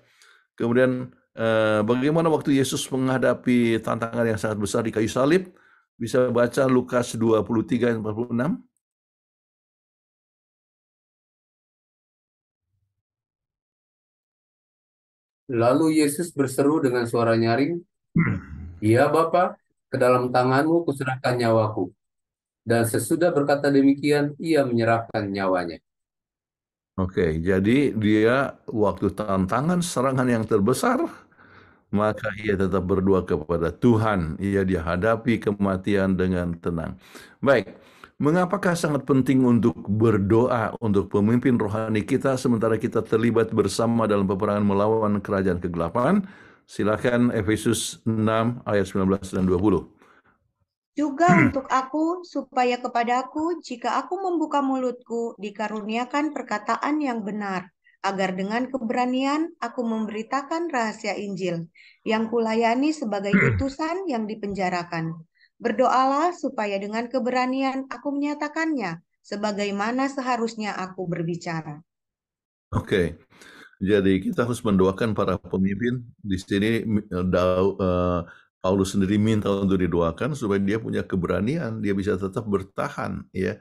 Speaker 1: kemudian eh, bagaimana waktu Yesus menghadapi tantangan yang sangat besar di kayu salib bisa baca Lukas 23 46
Speaker 2: Lalu Yesus berseru dengan suara nyaring, Ya Bapa, ke dalam tanganmu kuserahkan nyawaku. Dan sesudah berkata demikian, ia menyerahkan nyawanya.
Speaker 1: Oke, jadi dia waktu tantangan serangan yang terbesar, maka ia tetap berdoa kepada Tuhan. Ia dihadapi kematian dengan tenang. Baik, Mengapakah sangat penting untuk berdoa untuk pemimpin rohani kita sementara kita terlibat bersama dalam peperangan melawan kerajaan kegelapan? Silakan Efesus 6 ayat 19 dan 20.
Speaker 5: Juga untuk aku, supaya kepadaku, jika aku membuka mulutku, dikaruniakan perkataan yang benar, agar dengan keberanian aku memberitakan rahasia Injil, yang kulayani sebagai hmm. utusan yang dipenjarakan Berdoalah supaya dengan keberanian aku menyatakannya sebagaimana seharusnya aku berbicara.
Speaker 1: Oke. Okay. Jadi kita harus mendoakan para pemimpin di sini eh, eh, Paulus sendiri minta untuk didoakan supaya dia punya keberanian, dia bisa tetap bertahan ya.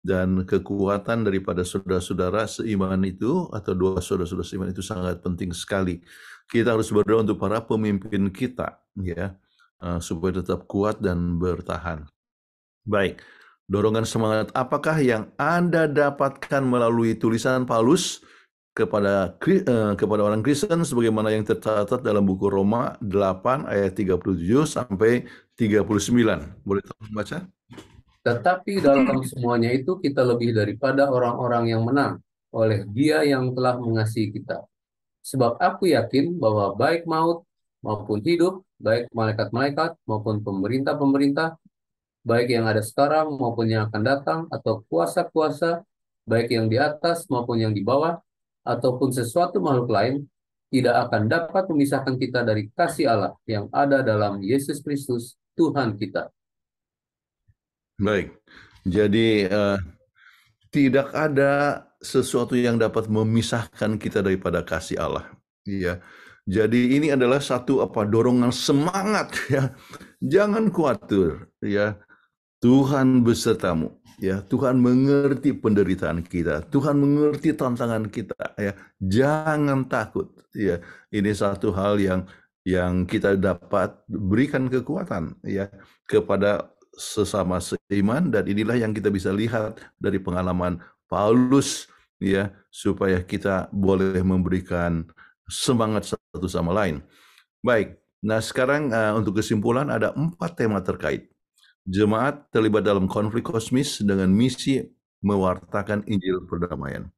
Speaker 1: Dan kekuatan daripada saudara-saudara seiman itu atau dua saudara-saudara seiman itu sangat penting sekali. Kita harus berdoa untuk para pemimpin kita ya Eh, supaya tetap kuat dan bertahan. Baik, dorongan semangat apakah yang Anda dapatkan melalui tulisan Paulus kepada eh, kepada orang Kristen sebagaimana yang tercatat dalam buku Roma 8 ayat 37 sampai 39. Boleh tolong baca?
Speaker 2: Tetapi dalam semuanya itu kita lebih daripada orang-orang yang menang oleh Dia yang telah mengasihi kita. Sebab aku yakin bahwa baik maut maupun hidup, baik malaikat-malaikat maupun pemerintah-pemerintah, baik yang ada sekarang maupun yang akan datang, atau kuasa-kuasa, baik yang di atas maupun yang di bawah, ataupun sesuatu makhluk lain, tidak akan dapat memisahkan kita dari kasih Allah yang ada dalam Yesus Kristus, Tuhan kita.
Speaker 1: Baik, jadi uh, tidak ada sesuatu yang dapat memisahkan kita daripada kasih Allah. Iya. Yeah jadi ini adalah satu apa dorongan semangat <laughs> ya. Jangan khawatir ya. Tuhan besertamu ya. Tuhan mengerti penderitaan kita. Tuhan mengerti tantangan kita ya. Jangan takut ya. Ini satu hal yang yang kita dapat berikan kekuatan ya kepada sesama seiman dan inilah yang kita bisa lihat dari pengalaman Paulus ya supaya kita boleh memberikan semangat satu sama lain. Baik, nah sekarang uh, untuk kesimpulan ada empat tema terkait. Jemaat terlibat dalam konflik kosmis dengan misi mewartakan Injil perdamaian.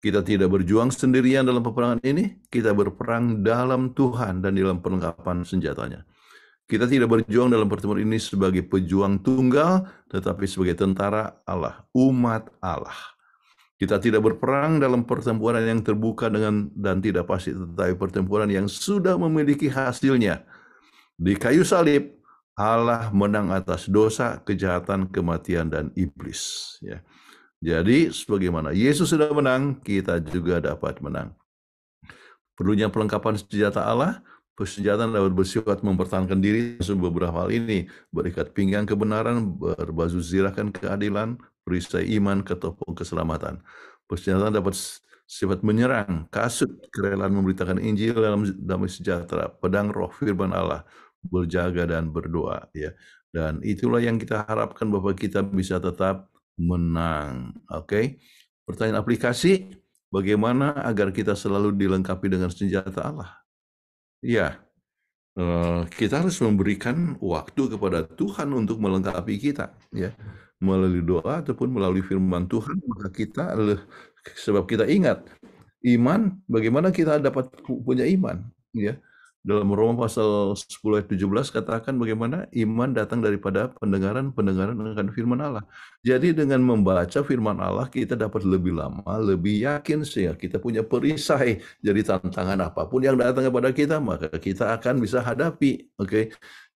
Speaker 1: Kita tidak berjuang sendirian dalam peperangan ini, kita berperang dalam Tuhan dan dalam perlengkapan senjatanya. Kita tidak berjuang dalam pertemuan ini sebagai pejuang tunggal, tetapi sebagai tentara Allah, umat Allah. Kita tidak berperang dalam pertempuran yang terbuka dengan dan tidak pasti, tetapi pertempuran yang sudah memiliki hasilnya. Di kayu salib, Allah menang atas dosa, kejahatan, kematian, dan iblis. Ya. Jadi, sebagaimana Yesus sudah menang, kita juga dapat menang. Perlunya perlengkapan senjata Allah, persenjataan dapat bersifat mempertahankan diri dalam beberapa hal ini, berikat pinggang kebenaran, berbazu zirahkan keadilan, perisai iman, ketopong keselamatan. Persenjataan dapat sifat menyerang, kasut, kerelaan memberitakan Injil dalam damai sejahtera, pedang roh firman Allah, berjaga dan berdoa. ya Dan itulah yang kita harapkan bahwa kita bisa tetap menang. Oke, okay? pertanyaan aplikasi, bagaimana agar kita selalu dilengkapi dengan senjata Allah? Ya, kita harus memberikan waktu kepada Tuhan untuk melengkapi kita, ya melalui doa ataupun melalui firman Tuhan maka kita sebab kita ingat iman bagaimana kita dapat punya iman ya dalam Roma pasal 10 ayat 17 katakan bagaimana iman datang daripada pendengaran, pendengaran akan firman Allah. Jadi dengan membaca firman Allah kita dapat lebih lama, lebih yakin sehingga kita punya perisai. Jadi tantangan apapun yang datang kepada kita maka kita akan bisa hadapi. Oke. Okay?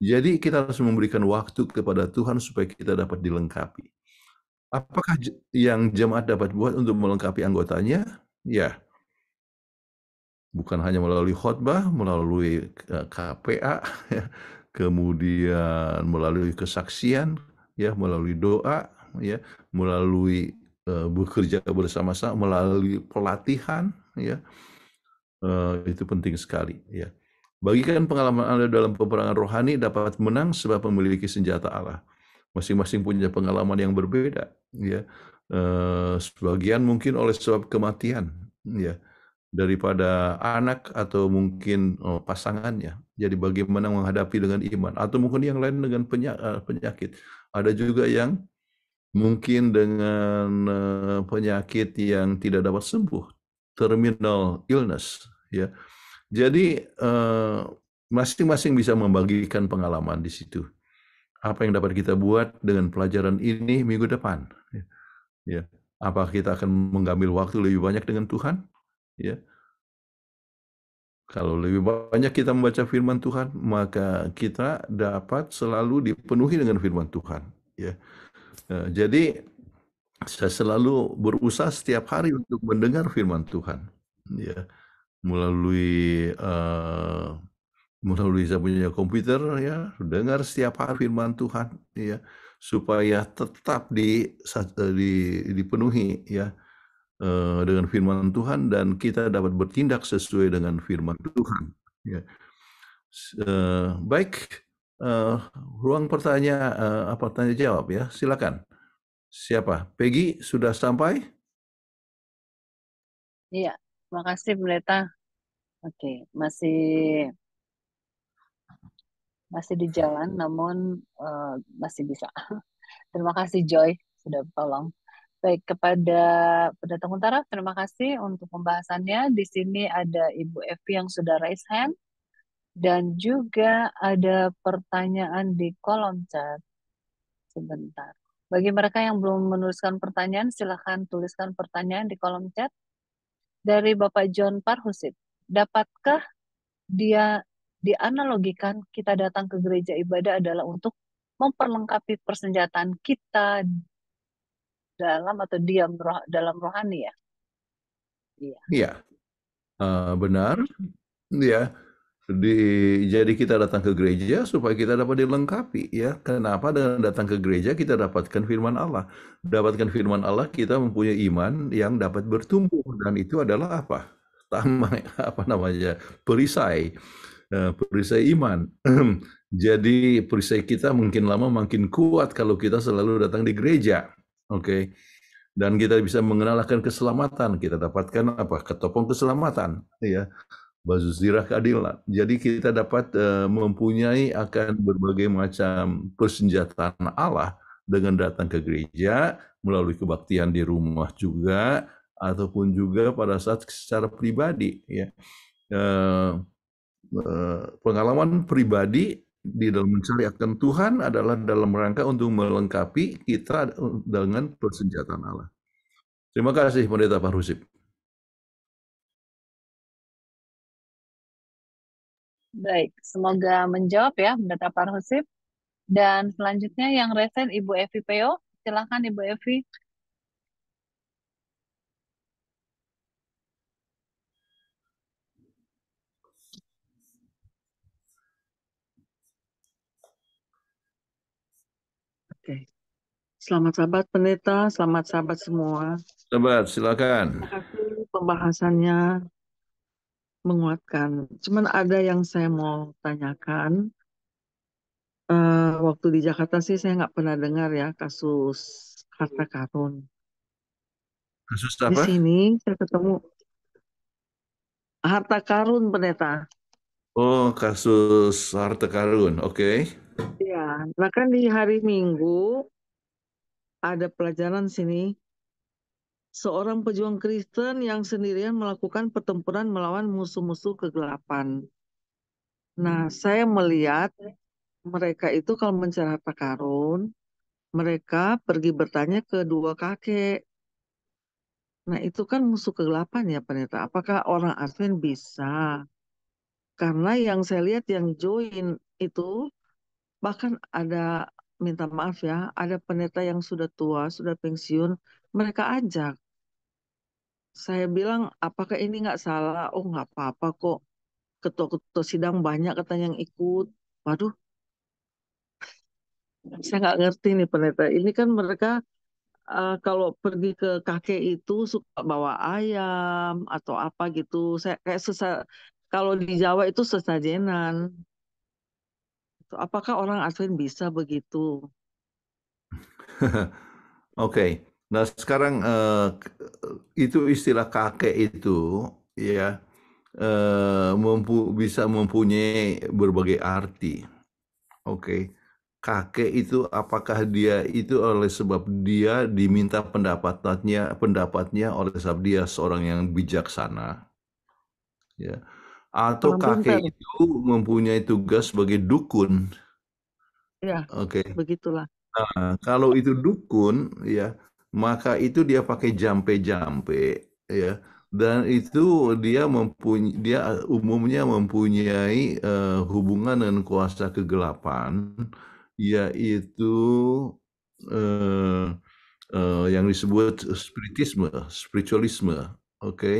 Speaker 1: Jadi kita harus memberikan waktu kepada Tuhan supaya kita dapat dilengkapi. Apakah yang jemaat dapat buat untuk melengkapi anggotanya? Ya, bukan hanya melalui khotbah, melalui eh, KPA, ya, kemudian melalui kesaksian, ya, melalui doa, ya, melalui uh, bekerja bersama-sama, melalui pelatihan, ya, uh, itu penting sekali, ya. Bagikan pengalaman Anda dalam peperangan rohani dapat menang sebab memiliki senjata Allah. Masing-masing punya pengalaman yang berbeda, ya. Uh, sebagian mungkin oleh sebab kematian, ya daripada anak atau mungkin oh, pasangannya. Jadi bagaimana menghadapi dengan iman atau mungkin yang lain dengan eh, penyakit. Ada juga yang mungkin dengan eh, penyakit yang tidak dapat sembuh, terminal illness ya. Jadi eh, masing-masing bisa membagikan pengalaman di situ. Apa yang dapat kita buat dengan pelajaran ini minggu depan? Ya. ya Apa kita akan mengambil waktu lebih banyak dengan Tuhan? Ya. Kalau lebih banyak kita membaca firman Tuhan, maka kita dapat selalu dipenuhi dengan firman Tuhan. Ya. Eh, jadi saya selalu berusaha setiap hari untuk mendengar firman Tuhan. Ya. Melalui uh, melalui saya punya komputer ya, dengar setiap hari firman Tuhan ya supaya tetap di, eh, di dipenuhi ya Eh, dengan firman Tuhan dan kita dapat bertindak sesuai dengan firman Tuhan. Ya. Uh, baik, uh, ruang pertanyaan uh, apa tanya jawab ya, silakan. Siapa? Peggy sudah sampai?
Speaker 6: Iya, makasih Pendeta. Oke, masih masih di jalan, namun uh, masih bisa. <laughs> Terima kasih Joy sudah tolong. Baik, kepada pendatang utara, terima kasih untuk pembahasannya. Di sini ada Ibu Evi yang sudah raise hand, dan juga ada pertanyaan di kolom chat. Sebentar. Bagi mereka yang belum menuliskan pertanyaan, silahkan tuliskan pertanyaan di kolom chat. Dari Bapak John parhusit dapatkah dia dianalogikan kita datang ke gereja ibadah adalah untuk memperlengkapi persenjataan kita dalam atau diam roh, dalam rohani ya.
Speaker 1: Iya. Iya. Uh, benar. Iya. Di, jadi kita datang ke gereja supaya kita dapat dilengkapi ya. Kenapa dengan datang ke gereja kita dapatkan firman Allah. Dapatkan firman Allah kita mempunyai iman yang dapat bertumbuh dan itu adalah apa? Tamai <laughs> apa namanya? Perisai. Eh, perisai iman. <clears throat> jadi perisai kita mungkin lama makin kuat kalau kita selalu datang di gereja. Oke. Dan kita bisa mengenalkan keselamatan. Kita dapatkan apa? Ketopong keselamatan, ya. Bazu keadilan. Jadi kita dapat eh, mempunyai akan berbagai macam persenjataan Allah dengan datang ke gereja, melalui kebaktian di rumah juga, ataupun juga pada saat secara pribadi ya eh, eh, pengalaman pribadi di dalam mencari akan Tuhan adalah dalam rangka untuk melengkapi kita dengan persenjataan Allah. Terima kasih Pendeta Pak Rusip.
Speaker 3: Baik, semoga menjawab
Speaker 6: ya Pendeta Pak Rusip. Dan selanjutnya yang resen Ibu Evi Peo, silakan Ibu Evi.
Speaker 3: Oke.
Speaker 4: Selamat sahabat pendeta, selamat sahabat semua.
Speaker 1: Sahabat, silakan. Terima kasih
Speaker 4: pembahasannya menguatkan. Cuman ada yang saya mau tanyakan. Uh, waktu di Jakarta sih saya nggak pernah dengar ya kasus harta karun. Kasus apa? Di sini saya ketemu harta karun pendeta.
Speaker 1: Oh, kasus harta karun, oke. Okay.
Speaker 4: Iya, bahkan di hari Minggu ada pelajaran sini. Seorang pejuang Kristen yang sendirian melakukan pertempuran melawan musuh-musuh kegelapan. Nah, hmm. saya melihat mereka itu kalau mencari harta karun, mereka pergi bertanya ke dua kakek. Nah, itu kan musuh kegelapan ya, pendeta. Apakah orang Advent bisa? Karena yang saya lihat yang join itu bahkan ada minta maaf ya, ada pendeta yang sudah tua, sudah pensiun, mereka ajak. Saya bilang, apakah ini nggak salah? Oh nggak apa-apa kok. Ketua-ketua sidang banyak katanya yang ikut. Waduh, saya nggak ngerti nih pendeta. Ini kan mereka uh, kalau pergi ke kakek itu suka bawa ayam atau apa gitu. Saya kayak sesa, kalau di Jawa itu sesajenan. Gitu. Apakah orang Advent bisa begitu?
Speaker 1: <laughs> Oke, okay. nah sekarang uh, itu istilah kakek itu ya uh, mempu bisa mempunyai berbagai arti. Oke, okay. kakek itu apakah dia itu oleh sebab dia diminta pendapatnya pendapatnya oleh sebab dia seorang yang bijaksana, ya atau kakek itu mempunyai tugas sebagai dukun. Ya, Oke. Okay. begitulah. Nah, kalau itu dukun, ya, maka itu dia pakai jampe-jampe, ya. Dan itu dia mempunyai, dia eh, umumnya mempunyai uh, hubungan dengan kuasa kegelapan, yaitu uh, uh, yang disebut spiritisme, spiritualisme, Oke. Okay?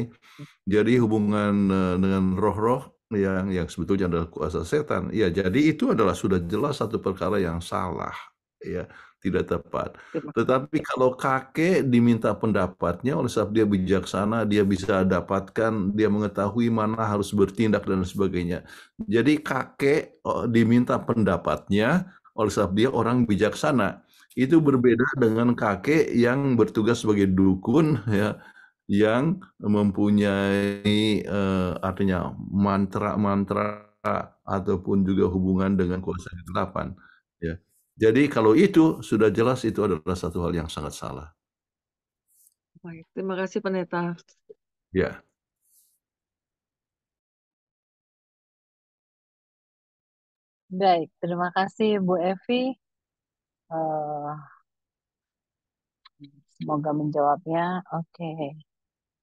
Speaker 1: Jadi hubungan eh, dengan roh-roh yang yang sebetulnya adalah kuasa setan. Ya, jadi itu adalah sudah jelas satu perkara yang salah, ya, tidak tepat. Tetapi kalau kakek diminta pendapatnya oleh sebab dia bijaksana, dia bisa dapatkan, dia mengetahui mana harus bertindak dan sebagainya. Jadi kakek oh, diminta pendapatnya oleh sebab dia orang bijaksana. Itu berbeda dengan kakek yang bertugas sebagai dukun ya yang mempunyai uh, artinya mantra-mantra ataupun juga hubungan dengan kuasa kegelapan ya. Jadi kalau itu sudah jelas itu adalah satu hal yang sangat salah.
Speaker 4: Baik, terima kasih pendeta.
Speaker 1: Ya.
Speaker 6: Baik, terima kasih Bu Evi. Uh, semoga menjawabnya. Oke. Okay.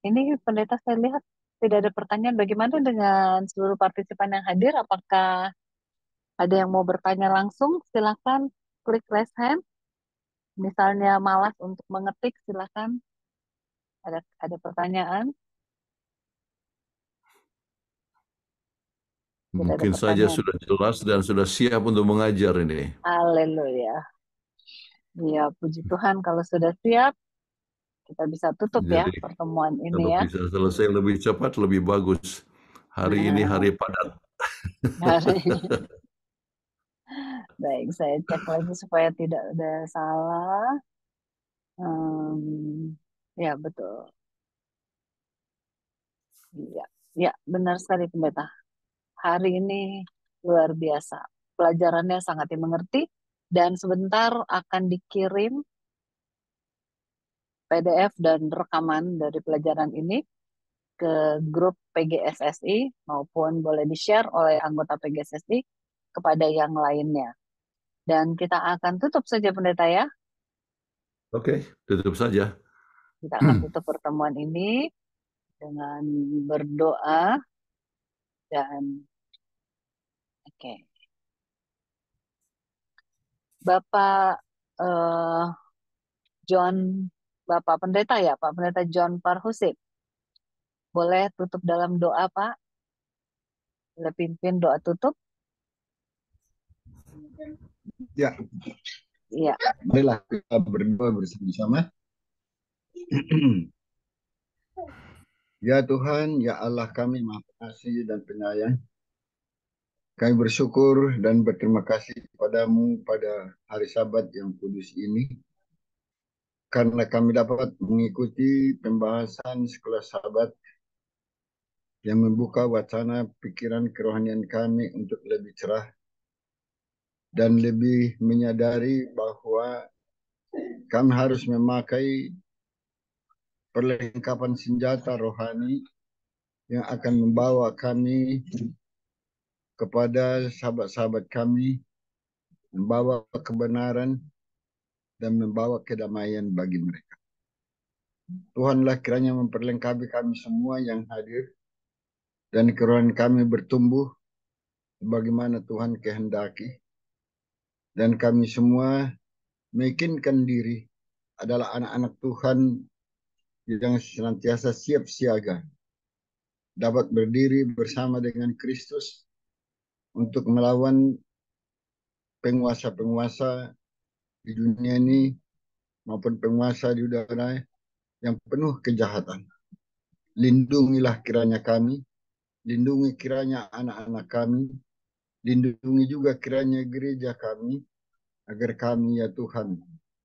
Speaker 6: Ini pendeta saya lihat tidak ada pertanyaan. Bagaimana dengan seluruh partisipan yang hadir? Apakah ada yang mau bertanya langsung? Silakan klik raise hand. Misalnya malas untuk mengetik, silakan. Ada ada pertanyaan? Mungkin saja sudah
Speaker 1: jelas dan sudah siap untuk mengajar ini.
Speaker 6: Haleluya. Ya, puji Tuhan kalau sudah siap, kita bisa tutup ya Jadi, ya pertemuan ini kalau ya.
Speaker 1: Bisa selesai lebih cepat lebih bagus. Hari nah. ini hari padat.
Speaker 6: Hari. <laughs> <laughs> Baik, saya cek lagi supaya tidak ada salah. Um, ya betul. Iya, ya benar sekali pendeta. Hari ini luar biasa. Pelajarannya sangat dimengerti dan sebentar akan dikirim PDF dan rekaman dari pelajaran ini ke grup PGSSI maupun boleh di-share oleh anggota PGSSI kepada yang lainnya. Dan kita akan tutup saja pendeta ya.
Speaker 1: Oke, tutup saja.
Speaker 6: Kita akan tutup pertemuan ini dengan berdoa dan oke. Okay. Bapak uh, John Bapak Pendeta ya, Pak Pendeta John Parhusip. Boleh tutup dalam doa, Pak? Boleh pimpin doa tutup? Ya. Iya.
Speaker 7: Marilah kita berdoa bersama-sama. <clears throat> ya Tuhan, ya Allah kami maha pengasih dan penyayang. Kami bersyukur dan berterima kasih kepadamu pada hari sabat yang kudus ini karena kami dapat mengikuti pembahasan sekolah sahabat yang membuka wacana pikiran kerohanian kami untuk lebih cerah dan lebih menyadari bahwa kami harus memakai perlengkapan senjata rohani yang akan membawa kami kepada sahabat-sahabat kami membawa kebenaran dan membawa kedamaian bagi mereka. Tuhanlah kiranya memperlengkapi kami semua yang hadir dan kerohanian kami bertumbuh sebagaimana Tuhan kehendaki dan kami semua meyakinkan diri adalah anak-anak Tuhan yang senantiasa siap siaga dapat berdiri bersama dengan Kristus untuk melawan penguasa-penguasa di dunia ini maupun penguasa di udara yang penuh kejahatan. Lindungilah kiranya kami, lindungi kiranya anak-anak kami, lindungi juga kiranya gereja kami, agar kami ya Tuhan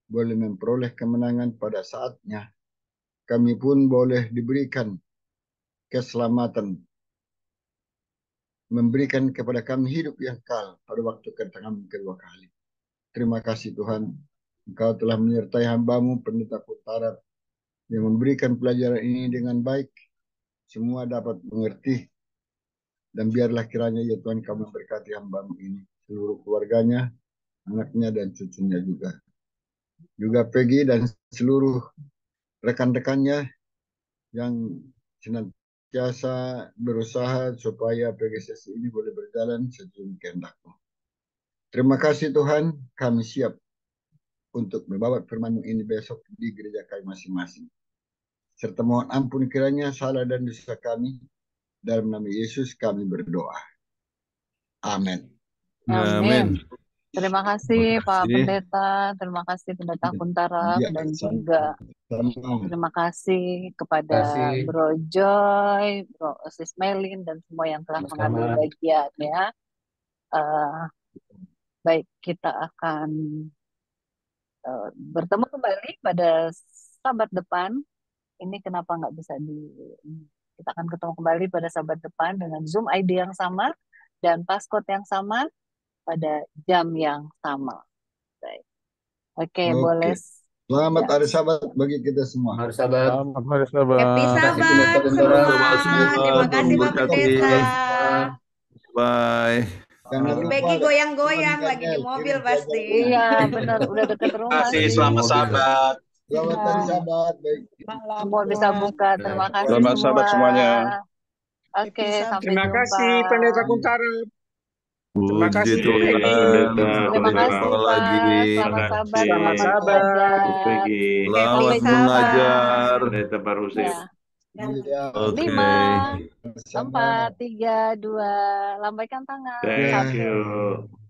Speaker 7: boleh memperoleh kemenangan pada saatnya. Kami pun boleh diberikan keselamatan, memberikan kepada kami hidup yang kal pada waktu kedatangan kedua kali. Terima kasih Tuhan, Engkau telah menyertai hambamu pendeta Kutarat yang memberikan pelajaran ini dengan baik. Semua dapat mengerti dan biarlah kiranya ya Tuhan kamu berkati hambamu ini, seluruh keluarganya, anaknya dan cucunya juga. Juga Peggy dan seluruh rekan-rekannya yang senantiasa berusaha supaya PGSS ini boleh berjalan sesuai kehendakmu. Terima kasih Tuhan, kami siap untuk membawa firman ini besok di gereja kami masing-masing. Serta mohon ampun kiranya salah dan dosa kami. Dalam nama Yesus kami berdoa. Amin. Amin.
Speaker 6: Terima kasih, terima kasih Pak Pendeta, terima kasih Pendeta iya. Kuntara ya, dan juga terima kasih kepada terima kasih. Bro Joy, Bro Sis Melin dan semua yang telah mengambil bagian ya. Uh, eh, Baik, kita akan eh, bertemu kembali pada sabat depan. Ini kenapa nggak bisa di... Kita akan ketemu kembali pada sabat depan dengan Zoom ID yang sama dan passcode yang sama pada jam yang sama. Baik. Oke, boleh.
Speaker 7: Selamat ya. hari sabat bagi kita semua. Hari sabat Selamat hari sahabat. Happy sahabat Terima kasih Pak Pendeta. Bye. Jangan Peggy
Speaker 5: goyang-goyang lagi di mobil pasti. Iya, benar. Udah deket rumah. Terima kasih,
Speaker 7: iya. selamat sahabat.
Speaker 6: Selamat ya. sahabat. Baik. Semua bisa buka. Terima kasih Selamat semua. sahabat semuanya.
Speaker 3: Oke, sampai Terima jumpa. kasih Pendeta Kuntara. Terima kasih. Tuhan. Terima kasih Pak. Lagi. Selamat sahabat. Selamat sahabat.
Speaker 1: Selamat mengajar. Pendeta Barusin. Iya. Okay. Lima,
Speaker 6: empat, tiga, dua, lambaikan tangan. Thank
Speaker 1: you.